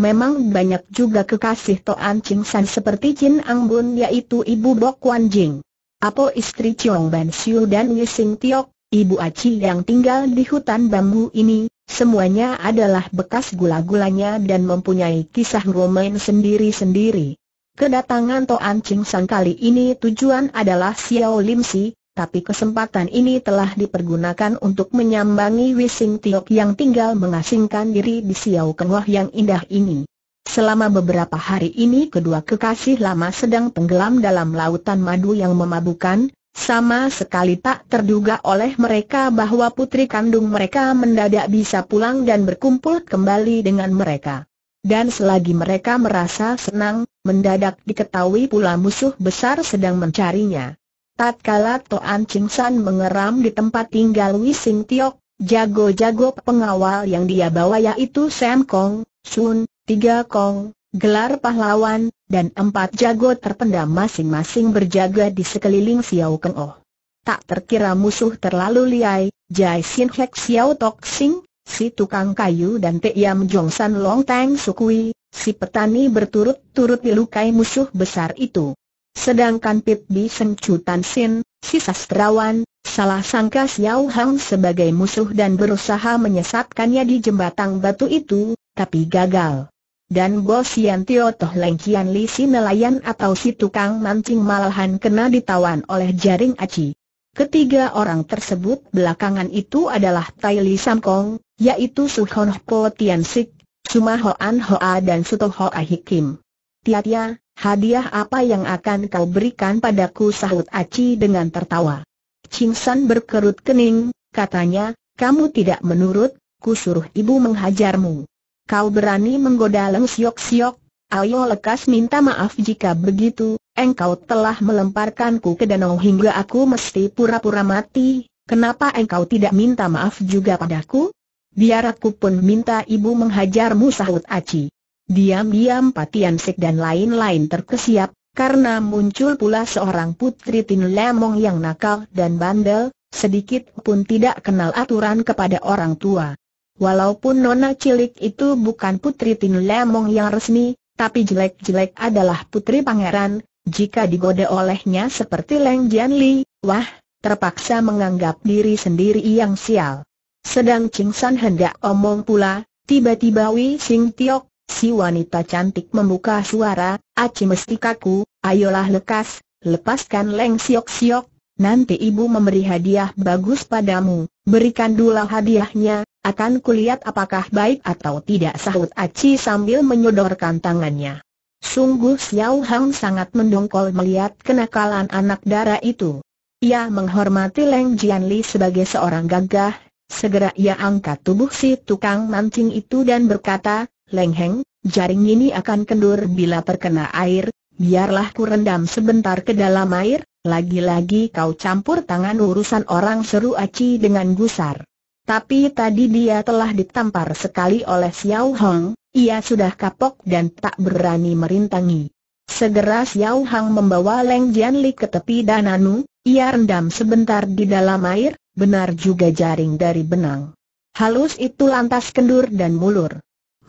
Memang banyak juga kekasih Toan Ching San seperti Jin Ang Bun yaitu Ibu Bok Wan Jing. Apo istri Chong Ban Siu dan Wising Tiok, Ibu Aci yang tinggal di hutan bambu ini, semuanya adalah bekas gula-gulanya dan mempunyai kisah romain sendiri-sendiri. Kedatangan Toan Ching Sang kali ini tujuan adalah Xiao Lim Si, tapi kesempatan ini telah dipergunakan untuk menyambangi Wising Tiok yang tinggal mengasingkan diri di Xiao Wah yang indah ini. Selama beberapa hari ini kedua kekasih lama sedang tenggelam dalam lautan madu yang memabukan, sama sekali tak terduga oleh mereka bahwa putri kandung mereka mendadak bisa pulang dan berkumpul kembali dengan mereka. Dan selagi mereka merasa senang, mendadak diketahui pula musuh besar sedang mencarinya. Tatkala Toan Ching San mengeram di tempat tinggal Wising Tiok, jago-jago pengawal yang dia bawa yaitu Sam Kong, Sun, Tiga Kong, gelar pahlawan, dan empat jago terpendam masing-masing berjaga di sekeliling Xiao Keng Oh. Tak terkira musuh terlalu liai, Jai Sin Hek Xiao Tok Sing, si tukang kayu dan Yam Jong San Long Tang Sukui, si petani berturut-turut dilukai musuh besar itu. Sedangkan Pip Bi Seng Chu Tan Sin, si sastrawan, salah sangka Xiao Hang sebagai musuh dan berusaha menyesatkannya di jembatan batu itu, tapi gagal. Dan bos Yan Tio Toh Leng Kian Li si nelayan atau si tukang mancing malahan kena ditawan oleh jaring aci. Ketiga orang tersebut belakangan itu adalah Tai Li Sam Kong, yaitu Su Hon Po Tian Sik, Suma Hoan Hoa dan Ho Hoa Hikim. Tia, ya, hadiah apa yang akan kau berikan padaku sahut Aci dengan tertawa. Ching San berkerut kening, katanya, kamu tidak menurut, ku suruh ibu menghajarmu kau berani menggoda Leng Siok Siok, ayo lekas minta maaf jika begitu, engkau telah melemparkanku ke danau hingga aku mesti pura-pura mati, kenapa engkau tidak minta maaf juga padaku? Biar aku pun minta ibu menghajarmu sahut Aci. Diam-diam Patian Sek dan lain-lain terkesiap, karena muncul pula seorang putri Tin Lemong yang nakal dan bandel, sedikit pun tidak kenal aturan kepada orang tua. Walaupun nona cilik itu bukan putri Tin Lemong yang resmi, tapi jelek-jelek adalah putri pangeran, jika digoda olehnya seperti Leng Jianli, wah, terpaksa menganggap diri sendiri yang sial. Sedang Ching San hendak omong pula, tiba-tiba Wei Sing Tiok, si wanita cantik membuka suara, Aci mesti kaku, ayolah lekas, lepaskan Leng Siok Siok, nanti ibu memberi hadiah bagus padamu, berikan dulu hadiahnya, akan kulihat apakah baik atau tidak sahut Aci sambil menyodorkan tangannya. Sungguh Xiao Hang sangat mendongkol melihat kenakalan anak dara itu. Ia menghormati Leng Jianli sebagai seorang gagah, segera ia angkat tubuh si tukang mancing itu dan berkata, Leng Heng, jaring ini akan kendur bila terkena air, biarlah ku rendam sebentar ke dalam air, lagi-lagi kau campur tangan urusan orang seru Aci dengan gusar. Tapi tadi dia telah ditampar sekali oleh Xiao Hong, ia sudah kapok dan tak berani merintangi. Segera Xiao Hang membawa Leng Jianli ke tepi dananu, ia rendam sebentar di dalam air, benar juga jaring dari benang. Halus itu lantas kendur dan mulur.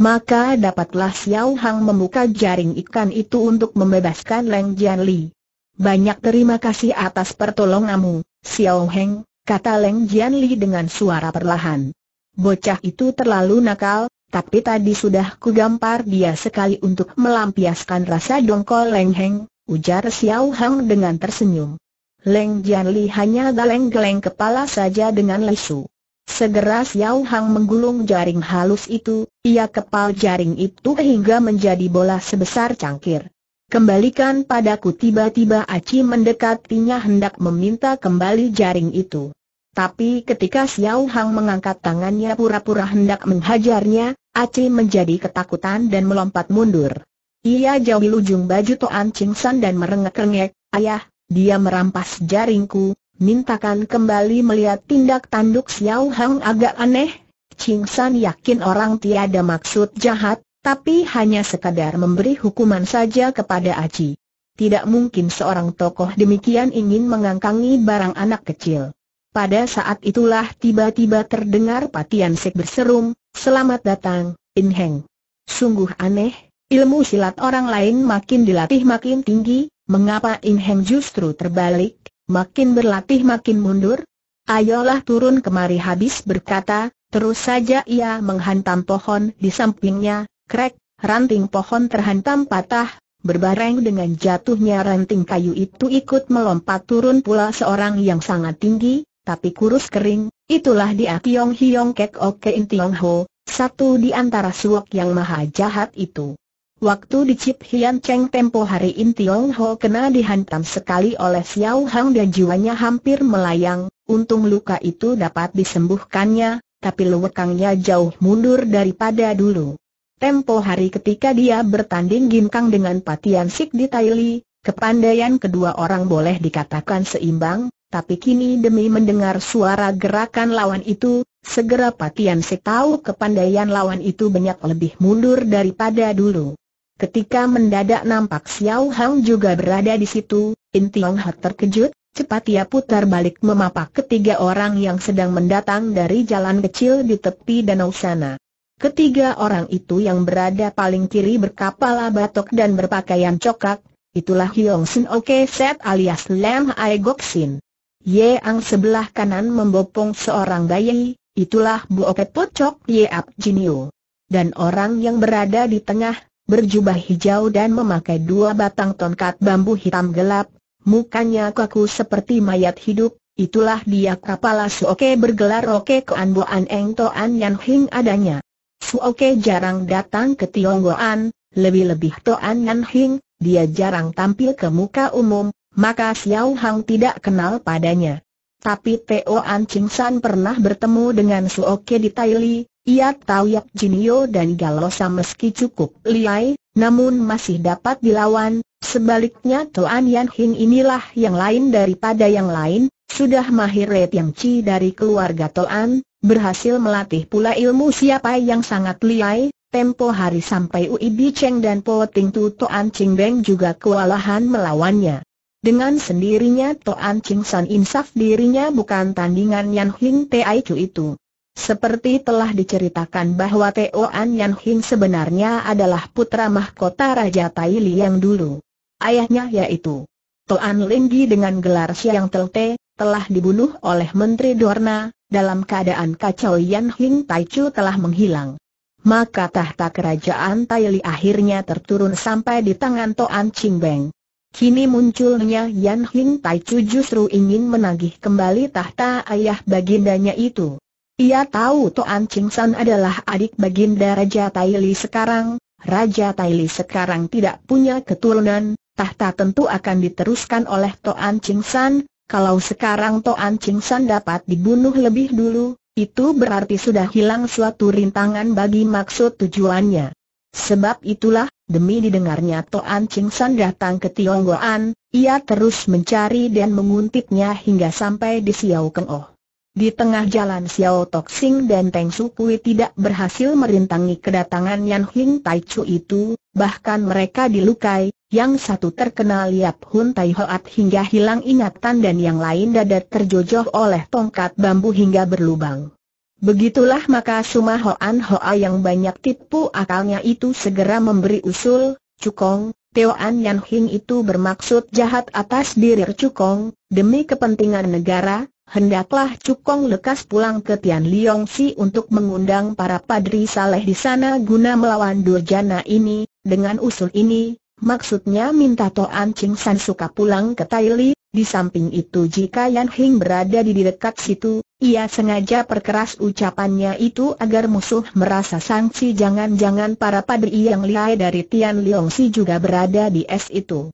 Maka dapatlah Xiao Hang membuka jaring ikan itu untuk membebaskan Leng Jianli. Banyak terima kasih atas pertolonganmu, Xiao Heng, kata Leng Jianli dengan suara perlahan. Bocah itu terlalu nakal, tapi tadi sudah kugampar dia sekali untuk melampiaskan rasa dongkol Leng Heng, ujar Xiao Hang dengan tersenyum. Leng Jianli hanya geleng-geleng kepala saja dengan lesu. Segera Xiao Hang menggulung jaring halus itu, ia kepal jaring itu hingga menjadi bola sebesar cangkir. Kembalikan padaku tiba-tiba Aci mendekatinya hendak meminta kembali jaring itu. Tapi ketika Xiao Hang mengangkat tangannya pura-pura hendak menghajarnya, Aci menjadi ketakutan dan melompat mundur. Ia jauhi ujung baju Toan Ching San dan merengek-rengek, ayah, dia merampas jaringku, mintakan kembali melihat tindak tanduk Xiao Hang agak aneh. Ching San yakin orang tiada maksud jahat, tapi hanya sekadar memberi hukuman saja kepada Aci. Tidak mungkin seorang tokoh demikian ingin mengangkangi barang anak kecil. Pada saat itulah tiba-tiba terdengar Patian Sek berserum, Selamat datang, Inheng. Sungguh aneh, ilmu silat orang lain makin dilatih makin tinggi, mengapa Inheng justru terbalik, makin berlatih makin mundur? Ayolah turun kemari habis berkata, terus saja ia menghantam pohon di sampingnya, Krek, ranting pohon terhantam patah, berbareng dengan jatuhnya ranting kayu itu ikut melompat turun pula seorang yang sangat tinggi, tapi kurus kering, itulah dia Tiong Hiong Kek Oke In Tiong Ho, satu di antara suak yang maha jahat itu. Waktu di Cip Hian Cheng tempo hari In Tiong Ho kena dihantam sekali oleh Xiao Hang dan jiwanya hampir melayang, untung luka itu dapat disembuhkannya, tapi lewekangnya jauh mundur daripada dulu. Tempo hari ketika dia bertanding ginkang dengan Patian Sik di Taili, kepandaian kedua orang boleh dikatakan seimbang, tapi kini demi mendengar suara gerakan lawan itu, segera Patian Sik tahu kepandaian lawan itu banyak lebih mundur daripada dulu. Ketika mendadak nampak Xiao Hang juga berada di situ, In Tiong Hat terkejut, cepat ia putar balik memapak ketiga orang yang sedang mendatang dari jalan kecil di tepi danau sana. Ketiga orang itu yang berada paling kiri berkepala batok dan berpakaian coklat, itulah Hyong Sun Oke Set alias Lam Hai Gok Sin. Ang sebelah kanan membopong seorang bayi, itulah Bu Oke Pocok Yeap Jinio. Dan orang yang berada di tengah, berjubah hijau dan memakai dua batang tongkat bambu hitam gelap, mukanya kaku seperti mayat hidup, itulah dia kepala Oke bergelar Oke Koan An Eng Toan Yan Hing adanya. Fuoke jarang datang ke Tionggoan, lebih-lebih Toan Nan Hing, dia jarang tampil ke muka umum, maka Xiao Hang tidak kenal padanya. Tapi Teo An Ching pernah bertemu dengan Suoke di Taili, ia tahu Yak Jinio dan Galosa meski cukup liai, namun masih dapat dilawan, sebaliknya Toan Yan Hing inilah yang lain daripada yang lain, sudah mahir Yang Chi dari keluarga Toan, Berhasil melatih pula ilmu siapa yang sangat liai, tempo hari sampai Ui Bicheng dan Po Ting Tu Toan Ching Beng juga kewalahan melawannya. Dengan sendirinya Toan Ching San insaf dirinya bukan tandingan Yan Hing Tai Chu itu. Seperti telah diceritakan bahwa Toan Yan Hing sebenarnya adalah putra mahkota Raja Tai Li yang dulu. Ayahnya yaitu Toan Linggi dengan gelar Siang Telte, telah dibunuh oleh Menteri Dorna, dalam keadaan kacau Yan Hing Tai Chu telah menghilang. Maka tahta kerajaan Tai Li akhirnya terturun sampai di tangan Toan Ching Beng. Kini munculnya Yan Hing Tai Chu justru ingin menagih kembali tahta ayah bagindanya itu. Ia tahu Toan Ching San adalah adik baginda Raja Tai Li sekarang, Raja Tai Li sekarang tidak punya keturunan, tahta tentu akan diteruskan oleh Toan Ching San, kalau sekarang Toan Ching San dapat dibunuh lebih dulu, itu berarti sudah hilang suatu rintangan bagi maksud tujuannya. Sebab itulah, demi didengarnya Toan Ching San datang ke Tionggoan, ia terus mencari dan menguntitnya hingga sampai di Xiao Keng Oh. Di tengah jalan Xiao Tok Sing dan Teng Su Kui tidak berhasil merintangi kedatangan Yan Hing Tai Chu itu, bahkan mereka dilukai, yang satu terkenal liap Hun Tai Hoat hingga hilang ingatan dan yang lain dada terjojoh oleh tongkat bambu hingga berlubang. Begitulah maka Suma Hoan Hoa yang banyak tipu akalnya itu segera memberi usul, Cukong, Teoan Yan Hing itu bermaksud jahat atas diri Cukong, demi kepentingan negara, hendaklah Cukong lekas pulang ke Tian Liong Si untuk mengundang para padri saleh di sana guna melawan Durjana ini, dengan usul ini, Maksudnya minta Toan Ching San suka pulang ke Taili, di samping itu jika Yan Hing berada di dekat situ, ia sengaja perkeras ucapannya itu agar musuh merasa sanksi jangan-jangan para padri yang lihai dari Tian Leong Si juga berada di es itu.